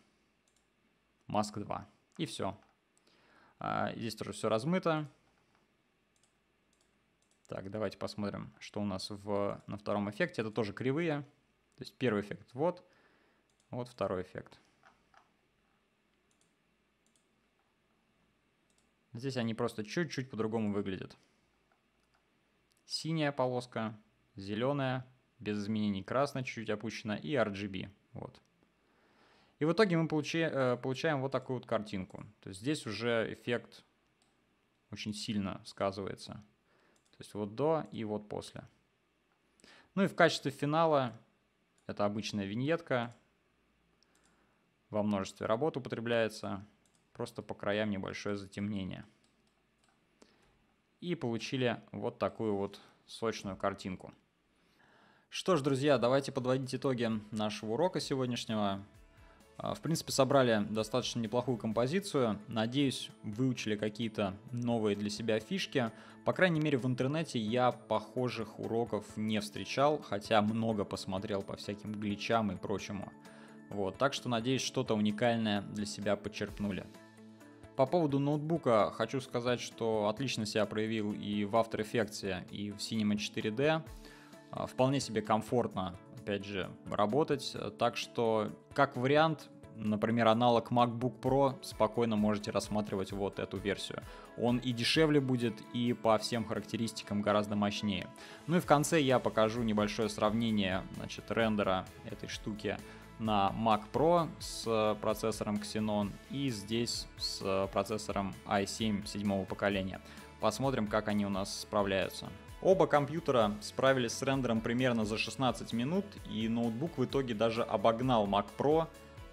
маск 2. И все. А, здесь тоже все размыто. Так, давайте посмотрим, что у нас в, на втором эффекте. Это тоже кривые. То есть первый эффект вот, вот второй эффект. Здесь они просто чуть-чуть по-другому выглядят. Синяя полоска, зеленая, без изменений красная чуть-чуть опущена и RGB. Вот. И в итоге мы э, получаем вот такую вот картинку. То есть здесь уже эффект очень сильно сказывается. То есть вот до и вот после. Ну и в качестве финала это обычная виньетка. Во множестве работ употребляется просто по краям небольшое затемнение. И получили вот такую вот сочную картинку. Что ж, друзья, давайте подводить итоги нашего урока сегодняшнего. А, в принципе, собрали достаточно неплохую композицию. Надеюсь, выучили какие-то новые для себя фишки. По крайней мере, в интернете я похожих уроков не встречал, хотя много посмотрел по всяким гличам и прочему. Вот, так что надеюсь, что-то уникальное для себя подчеркнули. По поводу ноутбука хочу сказать, что отлично себя проявил и в After Effects, и в Cinema 4D. А, вполне себе комфортно, опять же, работать. Так что, как вариант, например, аналог MacBook Pro, спокойно можете рассматривать вот эту версию. Он и дешевле будет, и по всем характеристикам гораздо мощнее. Ну и в конце я покажу небольшое сравнение значит, рендера этой штуки на Mac Pro с э, процессором Xenon и здесь с э, процессором i7 седьмого поколения. Посмотрим, как они у нас справляются. Оба компьютера справились с рендером примерно за 16 минут, и ноутбук в итоге даже обогнал Mac Pro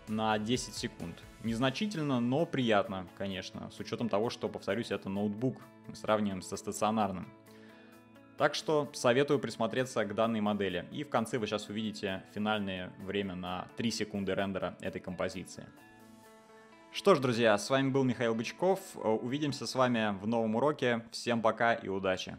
на 10 секунд. Незначительно, но приятно, конечно, с учетом того, что, повторюсь, это ноутбук, мы сравниваем со стационарным. Так что советую присмотреться к данной модели. И в конце вы сейчас увидите финальное время на 3 секунды рендера этой композиции. Что ж, друзья, с вами был Михаил Бычков. Увидимся с вами в новом уроке. Всем пока и удачи!